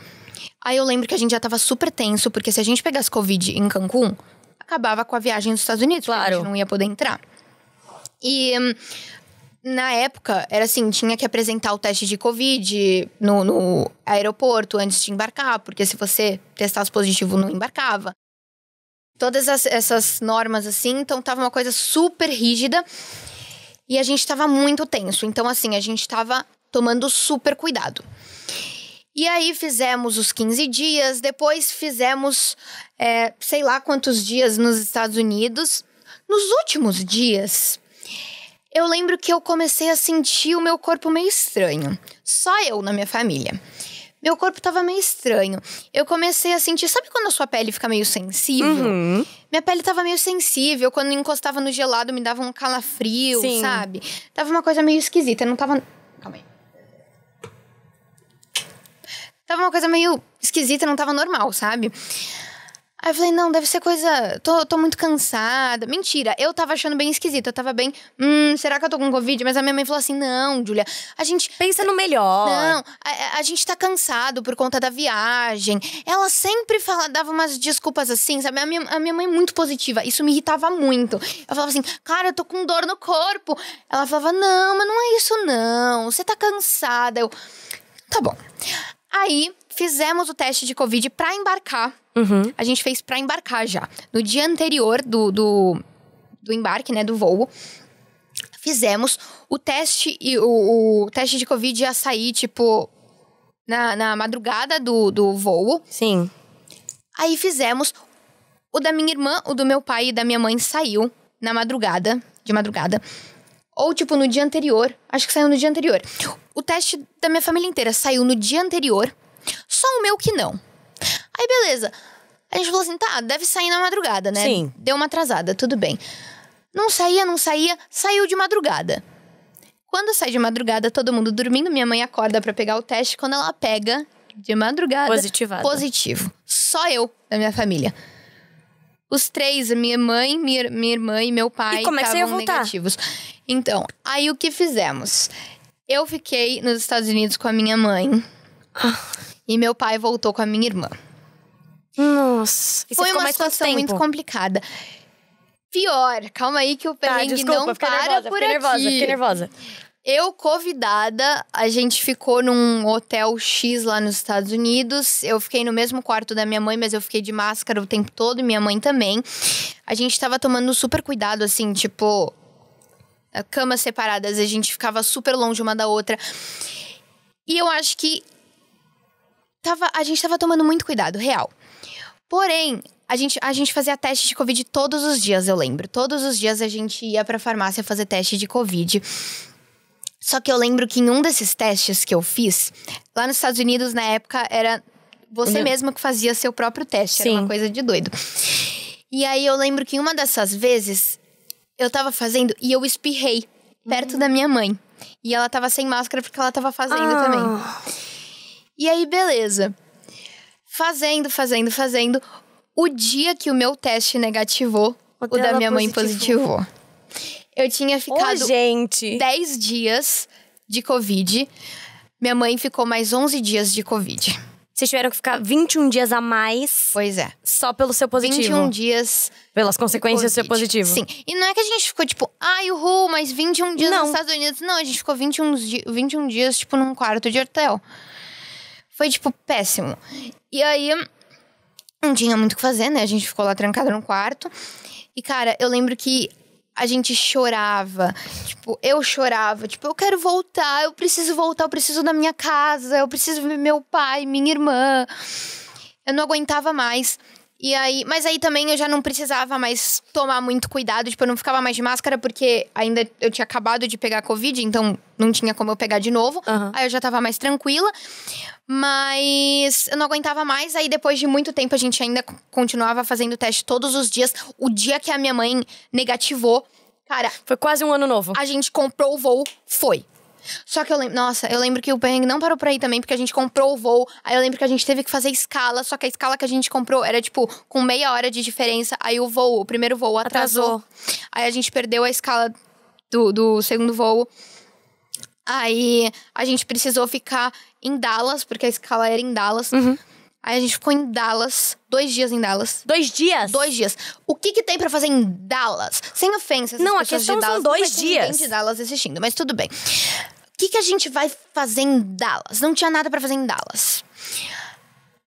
Aí eu lembro que a gente já estava super tenso, porque se a gente pegasse Covid em Cancún, acabava com a viagem dos Estados Unidos, claro. a gente não ia poder entrar. E hum, na época, era assim, tinha que apresentar o teste de Covid no, no aeroporto antes de embarcar, porque se você testasse positivo, não embarcava. Todas as, essas normas, assim, então tava uma coisa super rígida. E a gente tava muito tenso. Então, assim, a gente tava tomando super cuidado. E aí fizemos os 15 dias, depois fizemos é, sei lá quantos dias nos Estados Unidos. Nos últimos dias, eu lembro que eu comecei a sentir o meu corpo meio estranho. Só eu na minha família. Meu corpo tava meio estranho. Eu comecei a sentir. Sabe quando a sua pele fica meio sensível? Uhum. Minha pele tava meio sensível. Quando encostava no gelado, me dava um calafrio, Sim. sabe? Tava uma coisa meio esquisita. Eu não tava. Calma aí. Tava uma coisa meio esquisita, não tava normal, sabe? Aí eu falei, não, deve ser coisa. Tô, tô muito cansada. Mentira, eu tava achando bem esquisito. Eu tava bem. Hum, será que eu tô com Covid? Mas a minha mãe falou assim: não, Julia, a gente. Pensa no melhor. Não, a, a gente tá cansado por conta da viagem. Ela sempre fala, dava umas desculpas assim, sabe? A minha, a minha mãe é muito positiva. Isso me irritava muito. Eu falava assim, cara, eu tô com dor no corpo. Ela falava, não, mas não é isso, não. Você tá cansada. Eu. Tá bom. Aí fizemos o teste de Covid para embarcar Uhum. A gente fez para embarcar já. No dia anterior do, do, do, embarque, né, do voo, fizemos o teste e o, o teste de Covid ia sair, tipo, na, na madrugada do, do voo. Sim. Aí fizemos. O da minha irmã, o do meu pai e da minha mãe saiu na madrugada, de madrugada. Ou, tipo, no dia anterior. Acho que saiu no dia anterior. O teste da minha família inteira saiu no dia anterior. Só o meu que não. Aí, beleza. A gente falou assim, tá, deve sair na madrugada, né? Sim. Deu uma atrasada, tudo bem. Não saía, não saía, saiu de madrugada. Quando sai de madrugada, todo mundo dormindo, minha mãe acorda para pegar o teste. Quando ela pega, de madrugada. Positivado. Positivo. Só eu da minha família. Os três, minha mãe, minha, minha irmã e meu pai, e como é voltar? negativos. Então, aí o que fizemos? Eu fiquei nos Estados Unidos com a minha mãe. Ah. e meu pai voltou com a minha irmã. Nossa. Foi uma situação muito complicada. Pior, calma aí que o perrengue tá, desculpa, não para nervosa, por fiquei aqui. Nervosa, fiquei nervosa. Eu, convidada, a gente ficou num hotel X lá nos Estados Unidos. Eu fiquei no mesmo quarto da minha mãe, mas eu fiquei de máscara o tempo todo e minha mãe também. A gente tava tomando super cuidado, assim, tipo. Camas separadas, a gente ficava super longe uma da outra. E eu acho que. Tava, a gente tava tomando muito cuidado, real. Porém, a gente, a gente fazia teste de Covid todos os dias, eu lembro. Todos os dias a gente ia pra farmácia fazer teste de Covid. Só que eu lembro que em um desses testes que eu fiz, lá nos Estados Unidos, na época, era você Não. Uhum. mesma que fazia seu próprio teste. Sim. Era uma coisa de doido. E aí eu lembro que em uma dessas vezes, eu tava fazendo e eu espirrei perto da minha mãe. E ela tava sem máscara porque ela tava fazendo ah. também. E aí, beleza fazendo, fazendo, fazendo. O dia que o meu teste negativou, o, o da minha mãe positivou. Eu tinha ficado Ô, gente. 10 dias de Covid. Minha mãe ficou mais 11 dias de Covid. Vocês tiveram que ficar 21 dias a mais. Pois é. Só pelo seu positivo. 21 dias. Pelas consequências do seu positivo. Sim. E não é que a gente ficou tipo, ai, uhul, mas 21 dias não. nos Estados Unidos. Não, a gente ficou 21, 21 dias, tipo, num quarto de hotel. Foi, tipo, péssimo. E aí, não tinha muito o que fazer, né? A gente ficou lá trancada no quarto. E, cara, eu lembro que a gente chorava. Tipo, eu chorava. Tipo, eu quero voltar, eu preciso voltar, eu preciso da minha casa, eu preciso ver meu pai, minha irmã. Eu não aguentava mais. E aí, mas aí também eu já não precisava mais tomar muito cuidado, tipo, eu não ficava mais de máscara porque ainda eu tinha acabado de pegar covid, então não tinha como eu pegar de novo. Uhum. Aí eu já tava mais tranquila. Mas eu não aguentava mais. Aí depois de muito tempo a gente ainda continuava fazendo teste todos os dias. O dia que a minha mãe negativou, cara, foi quase um ano novo. A gente comprou o voo, foi. Só que eu lembro, nossa, eu lembro que o perrengue não parou pra ir também, porque a gente comprou o voo. Aí eu lembro que a gente teve que fazer escala, só que a escala que a gente comprou era tipo com meia hora de diferença. Aí o voo, o primeiro voo atrasou. atrasou. Aí a gente perdeu a escala do, do segundo voo. Aí a gente precisou ficar em Dallas, porque a escala era em Dallas. Uhum. Aí a gente ficou em Dallas, dois dias em Dallas. Dois dias? Dois dias. O que que tem para fazer em Dallas? Sem ofensas. Não, a questão de Dallas, são dois não dias. de Dallas assistindo, mas tudo bem que, que a gente vai fazer em Dallas? Não tinha nada para fazer em Dallas.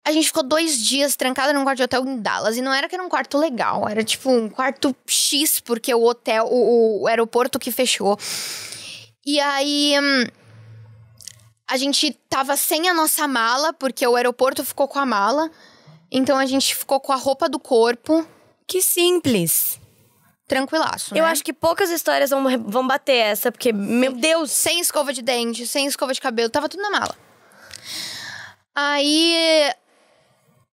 A gente ficou dois dias trancada num quarto de hotel em Dallas. E não era que era um quarto legal, era tipo um quarto X, porque o hotel, o, o aeroporto que fechou. E aí. Hum, a gente tava sem a nossa mala, porque o aeroporto ficou com a mala. Então a gente ficou com a roupa do corpo. Que simples tranquilaço. Né? Eu acho que poucas histórias vão, vão bater essa, porque, meu Deus! Sem escova de dente, sem escova de cabelo, tava tudo na mala. Aí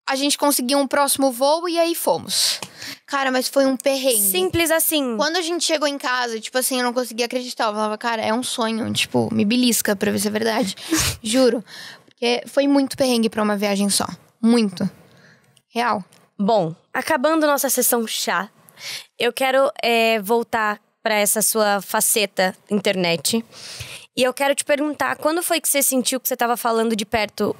a gente conseguiu um próximo voo e aí fomos. Cara, mas foi um perrengue. Simples assim. Quando a gente chegou em casa, tipo assim, eu não conseguia acreditar. Eu falava, cara, é um sonho. Tipo, me belisca pra ver se é verdade. Juro. Porque foi muito perrengue pra uma viagem só. Muito. Real. Bom, acabando nossa sessão chá, eu quero é, voltar para essa sua faceta internet. E eu quero te perguntar, quando foi que você sentiu que você estava falando de perto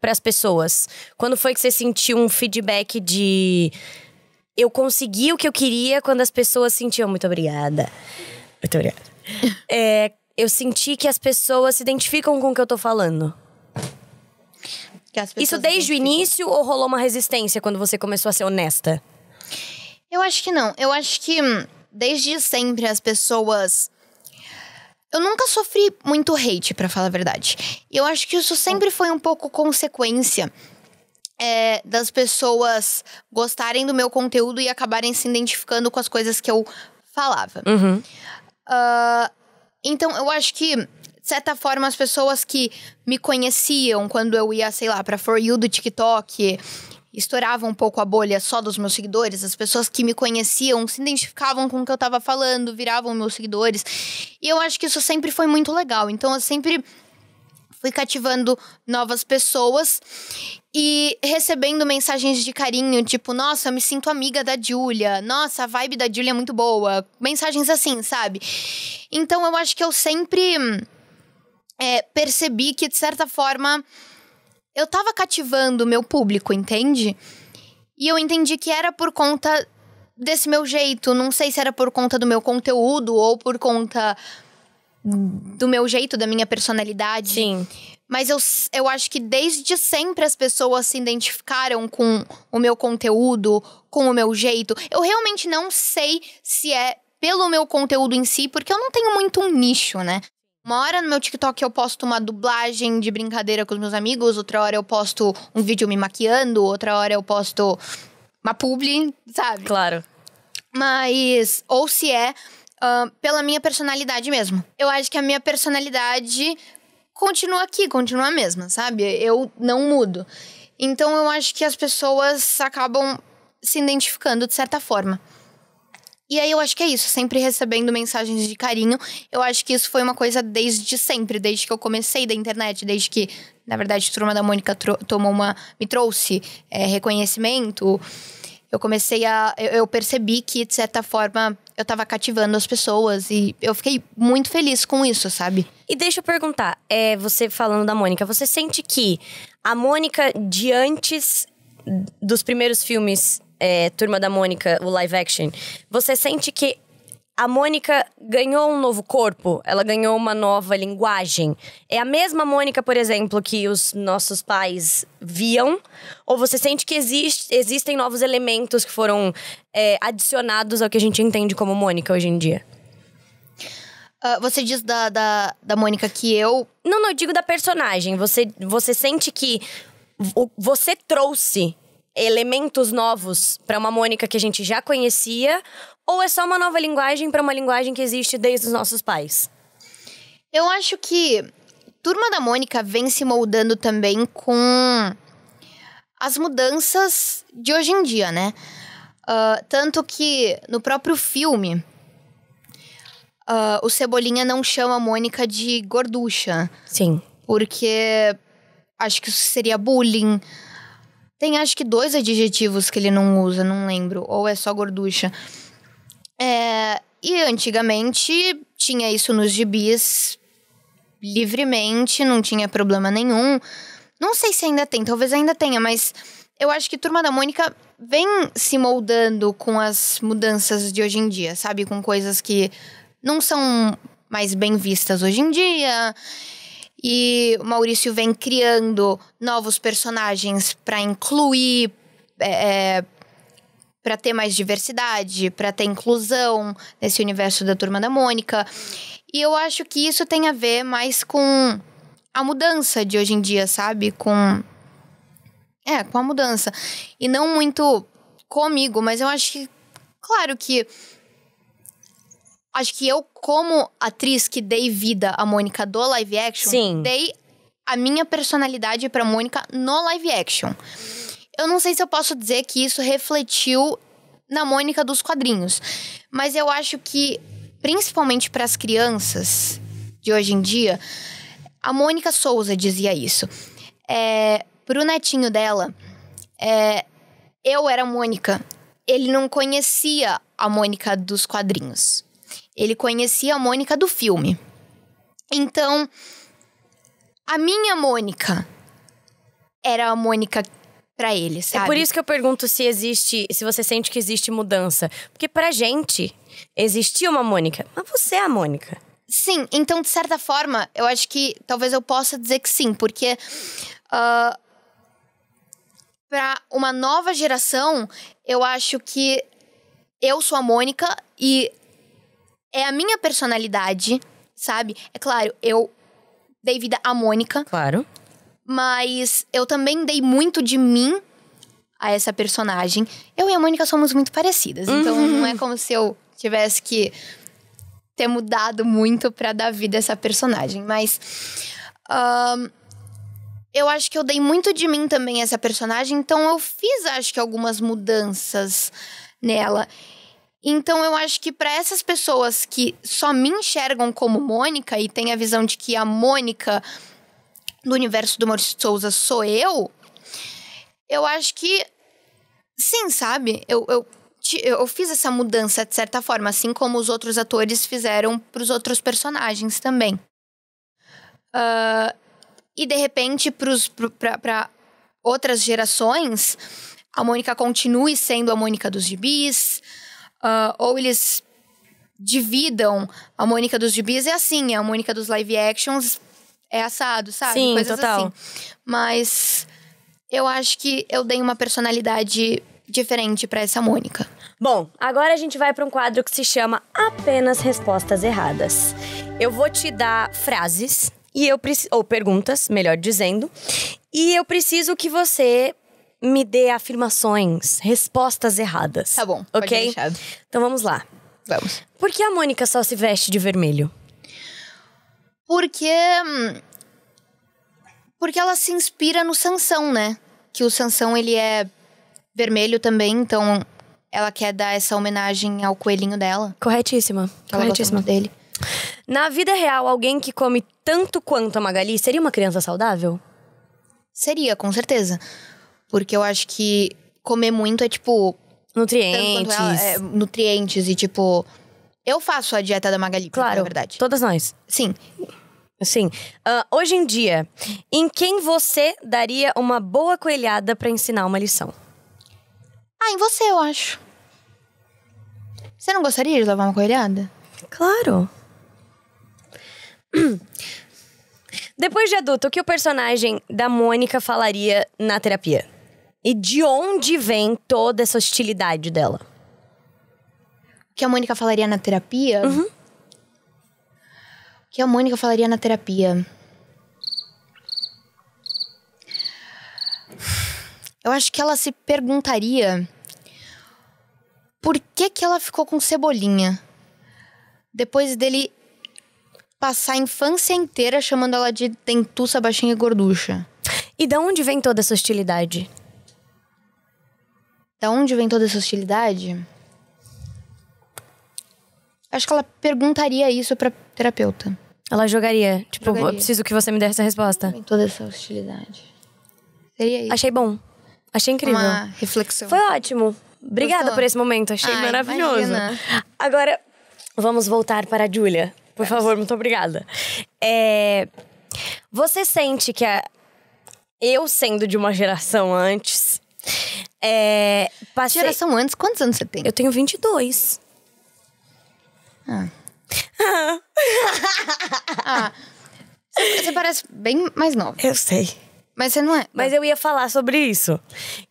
para as pessoas? Quando foi que você sentiu um feedback de eu consegui o que eu queria quando as pessoas sentiam muito obrigada? Muito obrigada. é, eu senti que as pessoas se identificam com o que eu tô falando. Isso desde o início ou rolou uma resistência quando você começou a ser honesta? Eu acho que não. Eu acho que hum, desde sempre as pessoas. Eu nunca sofri muito hate, para falar a verdade. Eu acho que isso sempre foi um pouco consequência é, das pessoas gostarem do meu conteúdo e acabarem se identificando com as coisas que eu falava. Uhum. Uh, então, eu acho que, de certa forma, as pessoas que me conheciam quando eu ia, sei lá, pra For You do TikTok estourava um pouco a bolha só dos meus seguidores, as pessoas que me conheciam se identificavam com o que eu estava falando, viravam meus seguidores. E eu acho que isso sempre foi muito legal. Então eu sempre fui cativando novas pessoas e recebendo mensagens de carinho, tipo, nossa, eu me sinto amiga da Julia, nossa, a vibe da Julia é muito boa. Mensagens assim, sabe? Então eu acho que eu sempre é, percebi que, de certa forma, eu tava cativando o meu público, entende? E eu entendi que era por conta desse meu jeito. Não sei se era por conta do meu conteúdo ou por conta do meu jeito, da minha personalidade. Sim. Mas eu, eu acho que desde sempre as pessoas se identificaram com o meu conteúdo, com o meu jeito. Eu realmente não sei se é pelo meu conteúdo em si, porque eu não tenho muito um nicho, né? Uma hora no meu TikTok eu posto uma dublagem de brincadeira com os meus amigos, outra hora eu posto um vídeo me maquiando, outra hora eu posto uma publi, sabe? Claro. Mas, ou se é uh, pela minha personalidade mesmo. Eu acho que a minha personalidade continua aqui, continua a mesma, sabe? Eu não mudo. Então eu acho que as pessoas acabam se identificando de certa forma. E aí eu acho que é isso, sempre recebendo mensagens de carinho. Eu acho que isso foi uma coisa desde sempre, desde que eu comecei da internet, desde que, na verdade, Turma da Mônica tomou uma. me trouxe é, reconhecimento. Eu comecei a. Eu, percebi que, de certa forma, eu tava cativando as pessoas e eu fiquei muito feliz com isso, sabe? E deixa eu perguntar, é, você falando da Mônica, você sente que a Mônica de antes dos primeiros filmes é, Turma da Mônica, o live action, você sente que a Mônica ganhou um novo corpo, ela ganhou uma nova linguagem. É a mesma Mônica, por exemplo, que os nossos pais viam? Ou você sente que existe, existem novos elementos que foram é, adicionados ao que a gente entende como Mônica hoje em dia? Uh, você diz da, da, da Mônica que eu. Não, não, eu digo da personagem. Você, você sente que você trouxe elementos novos para uma Mônica que a gente já conhecia? Ou é só uma nova linguagem para uma linguagem que existe desde os nossos pais? Eu acho que Turma da Mônica vem se moldando também com as mudanças de hoje em dia, né? Uh, tanto que no próprio filme, uh, o Cebolinha não chama a Mônica de gorducha. Sim. Porque acho que isso seria bullying. Tem acho que dois adjetivos que ele não usa, não lembro. Ou é só gorducha. É, e antigamente tinha isso nos gibis livremente, não tinha problema nenhum. Não sei se ainda tem, talvez ainda tenha, mas eu acho que Turma da Mônica vem se moldando com as mudanças de hoje em dia, sabe? Com coisas que não são mais bem vistas hoje em dia e o Maurício vem criando novos personagens para incluir, é, é para ter mais diversidade, para ter inclusão nesse universo da Turma da Mônica. E eu acho que isso tem a ver mais com a mudança de hoje em dia, sabe? Com. É, com a mudança. E não muito comigo, mas eu acho que. Claro que acho que eu, como atriz que dei vida à Mônica do live action, Sim. dei a minha personalidade pra Mônica no live action. Eu não sei se eu posso dizer que isso refletiu na Mônica dos quadrinhos, mas eu acho que, principalmente para as crianças de hoje em dia, a Mônica Souza dizia isso. É, pro netinho dela, é, eu era a Mônica. Ele não conhecia a Mônica dos quadrinhos. Ele conhecia a Mônica do filme. Então, a minha Mônica era a Mônica para ele, sabe? É por isso que eu pergunto se existe, se você sente que existe mudança, porque pra gente existia uma Mônica, mas você é a Mônica. Sim, então de certa forma, eu acho que talvez eu possa dizer que sim, porque uh, ah, para uma nova geração, eu acho que eu sou a Mônica e é a minha personalidade, sabe? É claro, eu dei vida à Mônica. Claro. Mas eu também dei muito de mim a essa personagem. Eu e a Mônica somos muito parecidas, então uhum. então não é como se eu tivesse que ter mudado muito para dar vida a essa personagem, mas um, eu acho que eu dei muito de mim também a essa personagem, então eu fiz acho que algumas mudanças nela. Então eu acho que para essas pessoas que só me enxergam como Mônica e tem a visão de que a Mônica do universo do Maurício Souza sou eu, eu acho que sim, sabe? Eu, eu, eu fiz essa mudança de certa forma, assim como os outros atores fizeram para os outros personagens também. Uh, e de repente, para outras gerações, a Mônica continue sendo a Mônica dos gibis uh, ou eles dividam a Mônica dos gibis é assim, a Mônica dos live actions é assado, sabe? Sim, Coisas total. Assim. Mas eu acho que eu dei uma personalidade diferente para essa Mônica. Bom, agora a gente vai para um quadro que se chama Apenas Respostas Erradas. Eu vou te dar frases e eu ou perguntas, melhor dizendo, e eu preciso que você me dê afirmações, respostas erradas. Tá bom. Ok? então vamos lá. Vamos. Por que a Mônica só se veste de vermelho? Porque. Hum, porque ela se inspira no Sansão, né? Que o Sansão ele é vermelho também, então ela quer dar essa homenagem ao coelhinho dela. Corretíssima. Corretíssima dele. Na vida real, alguém que come tanto quanto a Magali seria uma criança saudável? Seria, com certeza. Porque eu acho que comer muito é tipo. Nutrientes. é, nutrientes e tipo. Eu faço a dieta da Magali, claro, na verdade. Todas nós. Sim. Sim. Uh, hoje em dia, em quem você daria uma boa coelhada para ensinar uma lição? Ah, em você, eu acho. Você não gostaria de levar uma coelhada? Claro. Depois de adulto, o que o personagem da Mônica falaria na terapia? E de onde vem toda essa hostilidade dela? O que a Mônica falaria na terapia? Uhum. O que a Mônica falaria na terapia? Eu acho que ela se perguntaria por que que ela ficou com cebolinha depois dele passar a infância inteira chamando ela de dentuça baixinha e gorducha. E de onde vem toda essa hostilidade? Da onde vem toda essa hostilidade? Acho que ela perguntaria isso pra terapeuta. Ela jogaria. Tipo, jogaria. eu preciso que você me dê essa resposta. Vem toda essa hostilidade. Seria isso. Achei bom. Achei incrível. Uma reflexão. Foi ótimo. Obrigada Gostou? por esse momento. Achei Ai, maravilhoso. Imagina. Agora, vamos voltar para a Júlia. Por favor, muito obrigada. É, você sente que a, eu sendo de uma geração antes é, passei... Geração antes, quantos anos você tem? Eu tenho 22. Ah. Ah. Você, você parece bem mais nova. Eu sei. Mas você não é. Mas eu ia falar sobre isso.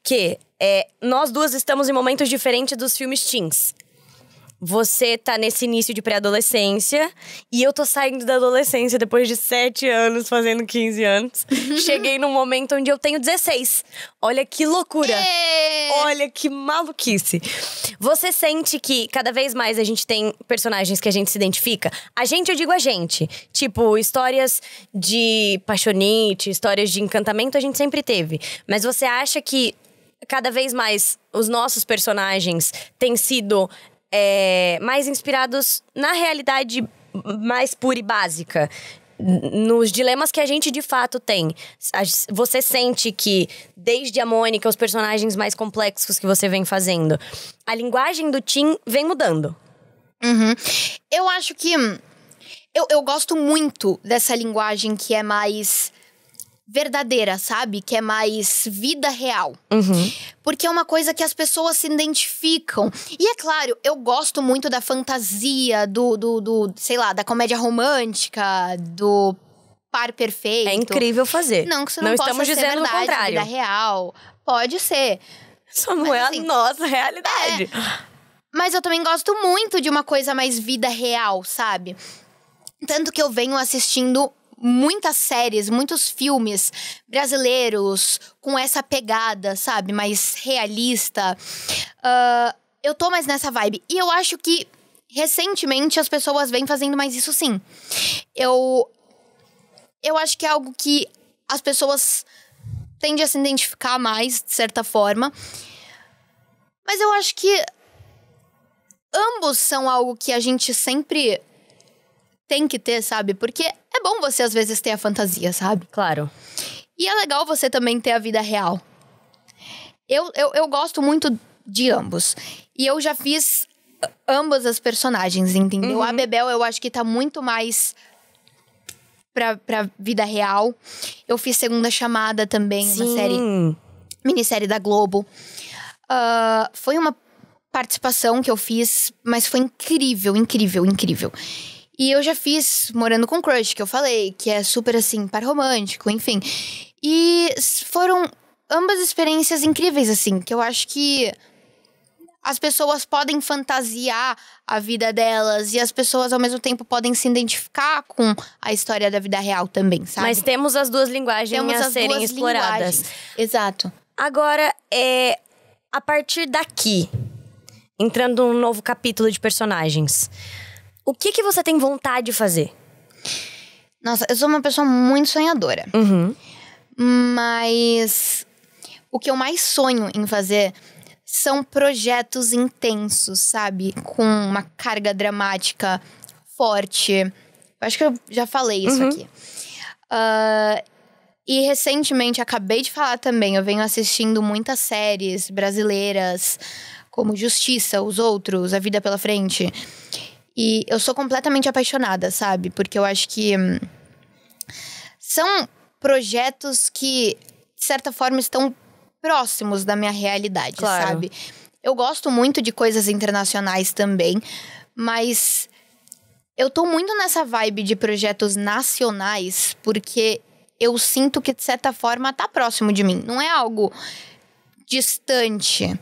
Que é, nós duas estamos em momentos diferentes dos filmes teens você tá nesse início de pré-adolescência e eu tô saindo da adolescência depois de sete anos, fazendo 15 anos. Uhum. Cheguei num momento onde eu tenho 16. Olha que loucura! Olha que maluquice! Você sente que cada vez mais a gente tem personagens que a gente se identifica? A gente, eu digo a gente. Tipo, histórias de paixonite, histórias de encantamento a gente sempre teve. Mas você acha que cada vez mais os nossos personagens têm sido é, mais inspirados na realidade mais pura e básica. Nos dilemas que a gente de fato tem. Você sente que, desde a Mônica, os personagens mais complexos que você vem fazendo, a linguagem do Tim vem mudando. Uhum. Eu acho que. Hum, eu, eu gosto muito dessa linguagem que é mais verdadeira, sabe? Que é mais vida real. Uhum. Porque é uma coisa que as pessoas se identificam. E é claro, eu gosto muito da fantasia, do, do, do sei lá, da comédia romântica, do par perfeito. É incrível fazer. Não que isso não, não possa estamos ser dizendo verdade, o contrário. vida real. Pode ser. Só não Mas, é assim, a nossa é. realidade. É. Mas eu também gosto muito de uma coisa mais vida real, sabe? Tanto que eu venho assistindo muitas séries, muitos filmes brasileiros com essa pegada, sabe? Mais realista. Uh, eu tô mais nessa vibe. E eu acho que recentemente as pessoas vêm fazendo mais isso sim. Eu. Eu acho que é algo que as pessoas tendem a se identificar mais, de certa forma. Mas eu acho que ambos são algo que a gente sempre tem que ter, sabe? Porque é bom você às vezes ter a fantasia, sabe? Claro. E é legal você também ter a vida real. Eu, eu, eu gosto muito de ambos. E eu já fiz ambas as personagens, entendeu? Uhum. A Bebel eu acho que tá muito mais pra, pra vida real. Eu fiz Segunda Chamada também, Sim. uma série. Minissérie da Globo. Uh, foi uma participação que eu fiz, mas foi incrível, incrível, incrível. E eu já fiz Morando com Crush, que eu falei, que é super assim, par romântico, enfim. E foram ambas experiências incríveis, assim, que eu acho que as pessoas podem fantasiar a vida delas e as pessoas ao mesmo tempo podem se identificar com a história da vida real também, sabe? Mas temos as duas linguagens temos a serem exploradas. Linguagens. Exato. Agora, é, a partir daqui, entrando num novo capítulo de personagens. O que, que você tem vontade de fazer? Nossa, eu sou uma pessoa muito sonhadora. Uhum. Mas o que eu mais sonho em fazer são projetos intensos, sabe? Com uma carga dramática forte. Eu acho que eu já falei isso uhum. aqui. Uh, e recentemente, acabei de falar também, eu venho assistindo muitas séries brasileiras, como Justiça, Os Outros, A Vida pela Frente. E eu sou completamente apaixonada, sabe? Porque eu acho que hum, são projetos que, de certa forma, estão próximos da minha realidade, claro. sabe? Eu gosto muito de coisas internacionais também, mas eu tô muito nessa vibe de projetos nacionais porque eu sinto que, de certa forma, tá próximo de mim. Não é algo distante.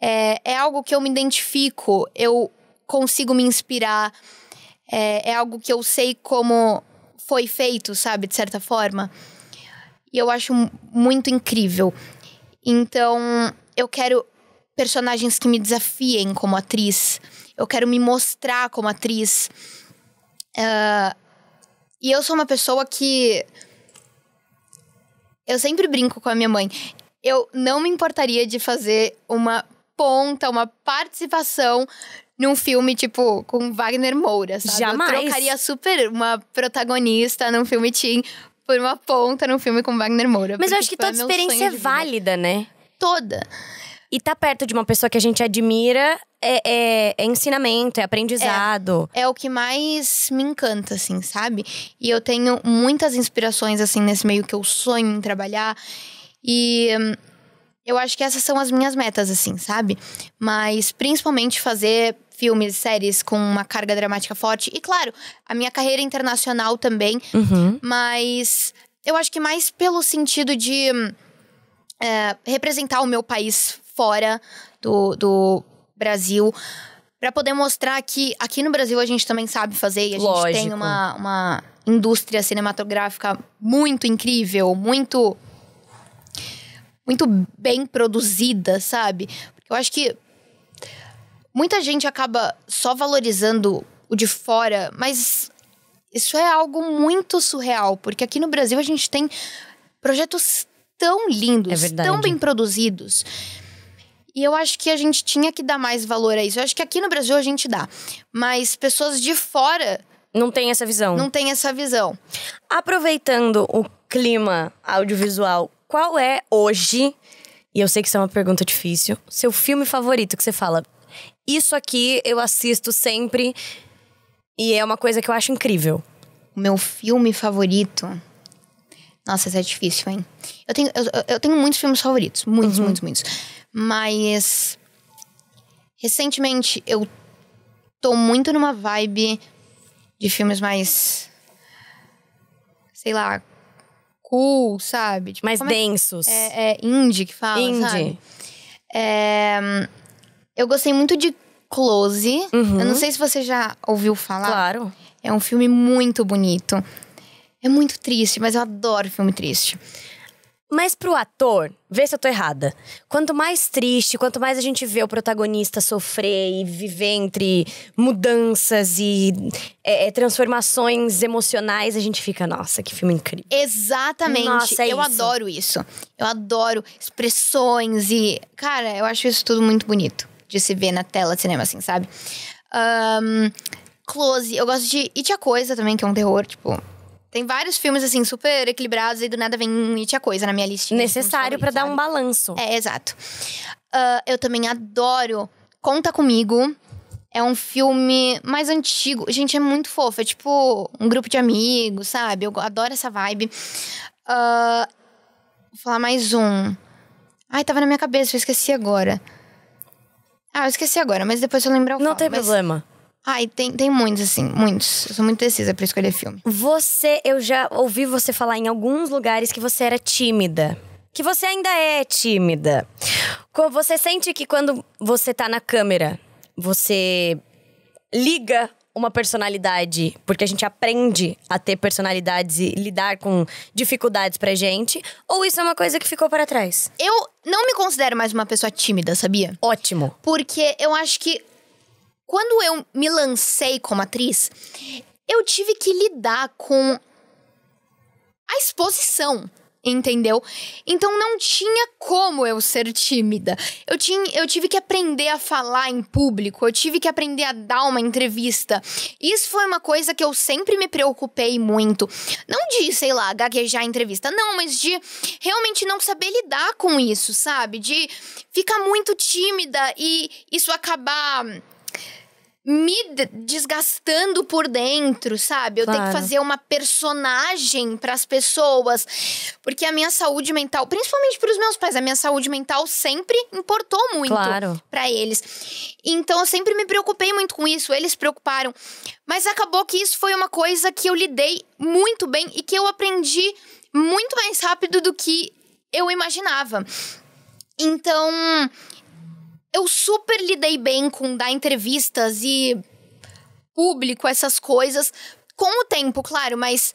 É, é algo que eu me identifico. Eu consigo me inspirar, é, é algo que eu sei como foi feito, sabe, de certa forma. E eu acho muito incrível. Então, eu quero personagens que me desafiem como atriz. Eu quero me mostrar como atriz. Uh, e eu sou uma pessoa que. Eu sempre brinco com a minha mãe. Eu não me importaria de fazer uma ponta, uma participação num filme, tipo, com Wagner Moura, sabe? Jamais. Eu trocaria super uma protagonista num filme teen por uma ponta num filme com Wagner Moura. Mas eu acho que tipo, é toda experiência é válida, né? Toda. E tá perto de uma pessoa que a gente admira é, é, é ensinamento, é aprendizado. É, é, o que mais me encanta, assim, sabe? E eu tenho muitas inspirações, assim, nesse meio que eu sonho em trabalhar. E hum, eu acho que essas são as minhas metas, assim, sabe? Mas principalmente fazer filmes, séries com uma carga dramática forte. E claro, a minha carreira internacional também. Uhum. Mas eu acho que mais pelo sentido de hum, é, representar o meu país fora do, do Brasil. para poder mostrar que aqui no Brasil a gente também sabe fazer. E a Lógico. gente tem uma, uma indústria cinematográfica muito incrível, muito muito bem produzida, sabe? Eu acho que muita gente acaba só valorizando o de fora, mas isso é algo muito surreal, porque aqui no Brasil a gente tem projetos tão lindos, é tão bem produzidos. E eu acho que a gente tinha que dar mais valor a isso. Eu acho que aqui no Brasil a gente dá, mas pessoas de fora não tem essa visão. Não tem essa visão. Aproveitando o clima audiovisual, qual é hoje, e eu sei que isso é uma pergunta difícil, seu filme favorito que você fala, isso aqui eu assisto sempre e é uma coisa que eu acho incrível. O meu filme favorito. Nossa, isso é difícil, hein? Eu tenho, eu, eu tenho muitos filmes favoritos. Muitos, uhum. muitos, muitos. Mas. Recentemente eu tô muito numa vibe de filmes mais. Sei lá. Cool, sabe? Tipo, mais é densos. É, é, indie que fala. Indie. Sabe? É eu gostei muito de Close. Uhum. Eu não uhum. sei se você já ouviu falar. Claro. É um filme muito bonito. É muito triste, mas eu adoro filme triste. Mas pro ator, vê se eu tô errada. Quanto mais triste, quanto mais a gente vê o protagonista sofrer e viver entre mudanças e é, é transformações emocionais, a gente fica, nossa, que filme incrível. Exatamente. Nossa, é eu isso. adoro isso. Eu adoro expressões e. Cara, eu acho isso tudo muito bonito de se ver na tela de cinema, assim, sabe? Um, close, eu gosto de It a Coisa também, que é um terror, tipo. Tem vários filmes, assim, super equilibrados e do nada vem um It a Coisa na minha lista. Assim, Necessário para dar sabe? um balanço. É, exato. Uh, eu também adoro Conta Comigo. É um filme mais antigo. Gente, é muito fofo. É tipo um grupo de amigos, sabe? Eu adoro essa vibe. Uh, vou falar mais um. Ai, tava na minha cabeça, eu esqueci agora. Ah, eu esqueci agora, mas depois eu lembrar o Não falo, tem mas... problema. Ai, tem, tem muitos, assim, muitos. Eu sou muito decisa pra escolher filme. Você, eu já ouvi você falar em alguns lugares que você era tímida. Que você ainda é tímida. Você sente que quando você tá na câmera, você liga uma personalidade, porque a gente aprende a ter personalidades e lidar com dificuldades pra gente, ou isso é uma coisa que ficou para trás? Eu não me considero mais uma pessoa tímida, sabia? Ótimo. Porque eu acho que quando eu me lancei como atriz, eu tive que lidar com a exposição entendeu? Então não tinha como eu ser tímida. Eu, tinha, eu tive que aprender a falar em público, eu tive que aprender a dar uma entrevista. Isso foi uma coisa que eu sempre me preocupei muito. Não de, sei lá, gaguejar entrevista, não, mas de realmente não saber lidar com isso, sabe? De ficar muito tímida e isso acabar me desgastando por dentro, sabe? Eu claro. tenho que fazer uma personagem para as pessoas, porque a minha saúde mental, principalmente para os meus pais, a minha saúde mental sempre importou muito claro. para eles. Então eu sempre me preocupei muito com isso, eles preocuparam, mas acabou que isso foi uma coisa que eu lidei muito bem e que eu aprendi muito mais rápido do que eu imaginava. Então, eu super lidei bem com dar entrevistas e público, essas coisas, com o tempo, claro, mas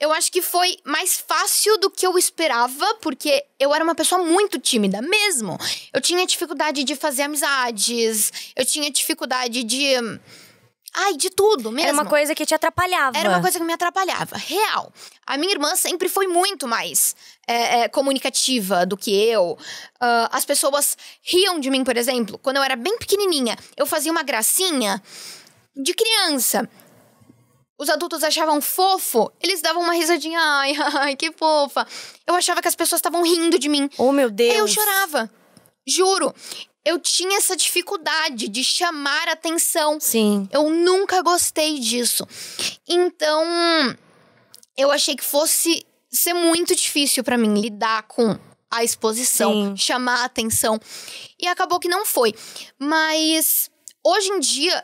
eu acho que foi mais fácil do que eu esperava, porque eu era uma pessoa muito tímida, mesmo. Eu tinha dificuldade de fazer amizades, eu tinha dificuldade de Ai, de tudo mesmo. Era uma coisa que te atrapalhava. Era uma coisa que me atrapalhava. Real. A minha irmã sempre foi muito mais é, é, comunicativa do que eu. Uh, as pessoas riam de mim, por exemplo. Quando eu era bem pequenininha, eu fazia uma gracinha de criança os adultos achavam fofo, eles davam uma risadinha, ai, ai, que fofa. Eu achava que as pessoas estavam rindo de mim. Oh, meu Deus. Eu chorava. Juro eu tinha essa dificuldade de chamar atenção. Sim. Eu nunca gostei disso. Então, eu achei que fosse ser muito difícil para mim lidar com a exposição, Sim. chamar a atenção. E acabou que não foi. Mas hoje em dia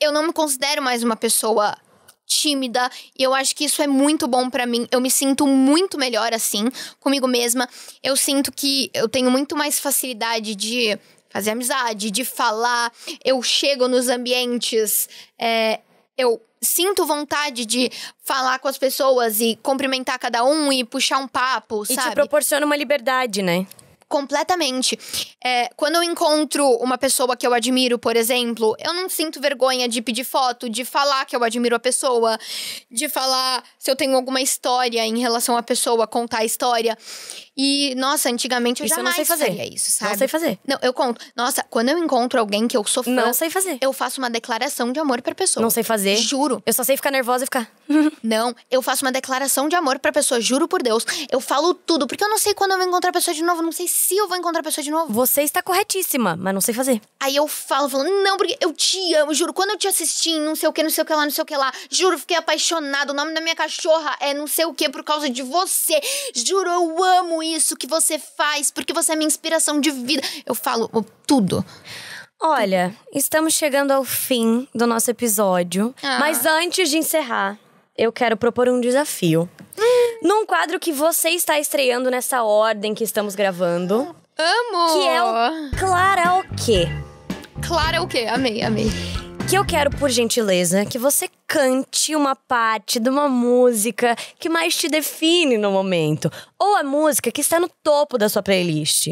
eu não me considero mais uma pessoa tímida e eu acho que isso é muito bom para mim. Eu me sinto muito melhor assim comigo mesma. Eu sinto que eu tenho muito mais facilidade de fazer amizade, de falar, eu chego nos ambientes, é, eu sinto vontade de falar com as pessoas e cumprimentar cada um e puxar um papo, e sabe? E te proporciona uma liberdade, né? Completamente. É, quando eu encontro uma pessoa que eu admiro, por exemplo, eu não sinto vergonha de pedir foto, de falar que eu admiro a pessoa, de falar se eu tenho alguma história em relação à pessoa, contar a história. E, nossa, antigamente eu isso jamais eu fazer. isso, sabe? Não sei fazer. Não, eu conto. Nossa, quando eu encontro alguém que eu sou fã. Não sei fazer. Eu faço uma declaração de amor pra pessoa. Não sei fazer. Juro. Eu só sei ficar nervosa e ficar. não, eu faço uma declaração de amor pra pessoa, juro por Deus. Eu falo tudo, porque eu não sei quando eu vou encontrar a pessoa de novo, não sei se eu vou encontrar a pessoa de novo. Você está corretíssima, mas não sei fazer. Aí eu falo, falo… não, porque eu te amo, juro. Quando eu te assisti, não sei o que, não sei o que lá, não sei o que lá, juro, fiquei apaixonada. O nome da minha cachorra é não sei o que por causa de você. Juro, eu amo isso que você faz, porque você é minha inspiração de vida. Eu falo tudo. Olha, estamos chegando ao fim do nosso episódio. Ah. Mas antes de encerrar, eu quero propor um desafio. Hum. Num quadro que você está estreando nessa ordem que estamos gravando. Amo! Que é o Clara o quê? Clara o quê? Amei, amei que eu quero, por gentileza, que você cante uma parte de uma música que mais te define no momento. Ou a música que está no topo da sua playlist.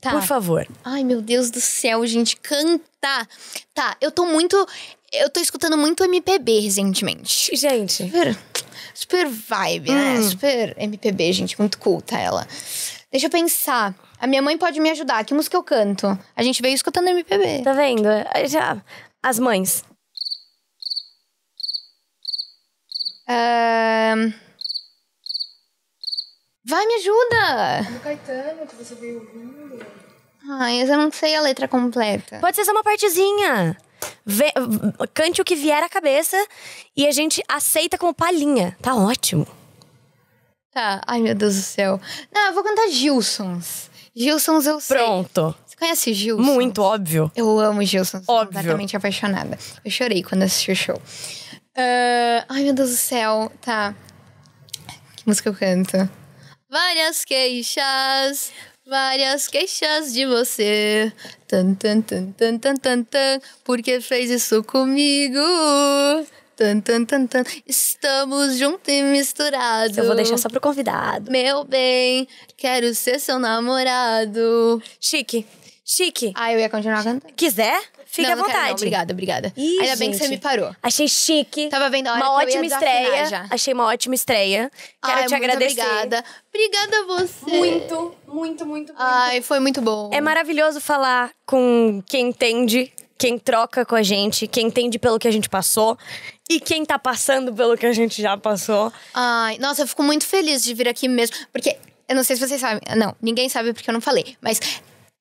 Tá. Por favor. Ai, meu Deus do céu, gente, cantar. Tá, eu tô muito. Eu tô escutando muito MPB recentemente. Gente. Super, super vibe, né? hum. né? Super MPB, gente. Muito culta ela. Deixa eu pensar. A minha mãe pode me ajudar. Que música eu canto? A gente veio escutando MPB. Tá vendo? Já. As mães. Vai, me ajuda! Do Caetano, que você veio ouvindo. Ai, eu não sei a letra completa. Pode ser só uma partezinha. Vê, cante o que vier à cabeça e a gente aceita como palhinha. Tá ótimo. Tá. Ai, meu Deus do céu. Não, eu vou cantar Gilsons. Gilsons eu sei. Pronto. Conhece Gilson? Muito, óbvio. Eu amo Gilson. Sou completamente apaixonada. Eu chorei quando assisti o show. Uh, ai, meu Deus do céu. Tá. Que música eu canto? Várias queixas, várias queixas de você. Tan, tan, tan, tan, tan, tan, tan. Porque fez isso comigo. Tan, tan, tan, tan. Estamos juntos e misturados. Eu vou deixar só pro convidado. Meu bem, quero ser seu namorado. Chique. Chique. Ah, eu ia continuar cantando. Quiser, fica não, à não vontade. Quero, não, obrigada, obrigada. Ih, Ainda gente. bem que você me parou. Achei chique. Tava vendo a hora uma ótima estreia. Já. Achei uma ótima estreia. Quero Ai, te agradecer. Obrigada. Obrigada a você. Muito, muito, muito, muito. Ai, foi muito bom. É maravilhoso falar com quem entende quem troca com a gente, quem entende pelo que a gente passou e quem tá passando pelo que a gente já passou. Ai, nossa, eu fico muito feliz de vir aqui mesmo, porque eu não sei se vocês sabem, não, ninguém sabe porque eu não falei, mas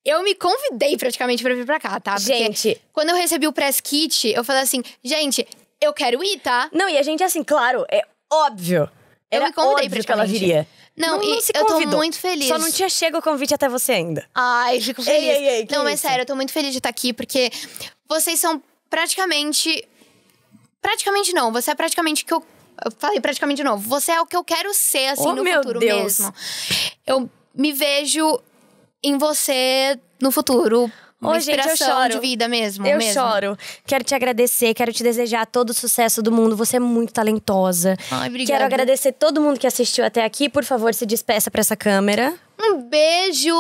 eu me convidei praticamente para vir pra cá, tá? Porque gente. Quando eu recebi o press kit, eu falei assim, gente, eu quero ir, tá? Não, e a gente, assim, claro, é óbvio. Era eu me convidei óbvio que ela viria. Não, não, e não eu tô muito feliz. Só não tinha chego o convite até você ainda. Ai, fico feliz. Ei, ei, ei, não, mas isso? sério, eu tô muito feliz de estar aqui, porque vocês são praticamente. Praticamente não, você é praticamente o que eu. Eu falei praticamente de novo. Você é o que eu quero ser, assim, oh, no meu futuro Deus. mesmo. Eu me vejo em você no futuro. Uma Ô, gente, eu choro. de vida mesmo. Eu mesmo. choro. Quero te agradecer, quero te desejar todo o sucesso do mundo. Você é muito talentosa. Ai, obrigada. Quero agradecer todo mundo que assistiu até aqui. Por favor, se despeça para essa câmera. Um beijo.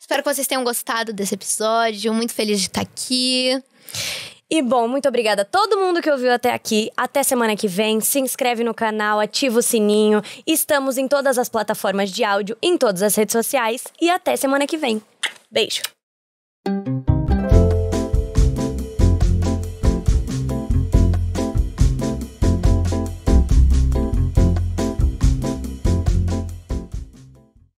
Espero que vocês tenham gostado desse episódio. Muito feliz de estar aqui. E bom, muito obrigada a todo mundo que ouviu até aqui. Até semana que vem. Se inscreve no canal, ativa o sininho. Estamos em todas as plataformas de áudio, em todas as redes sociais. E até semana que vem. Beijo!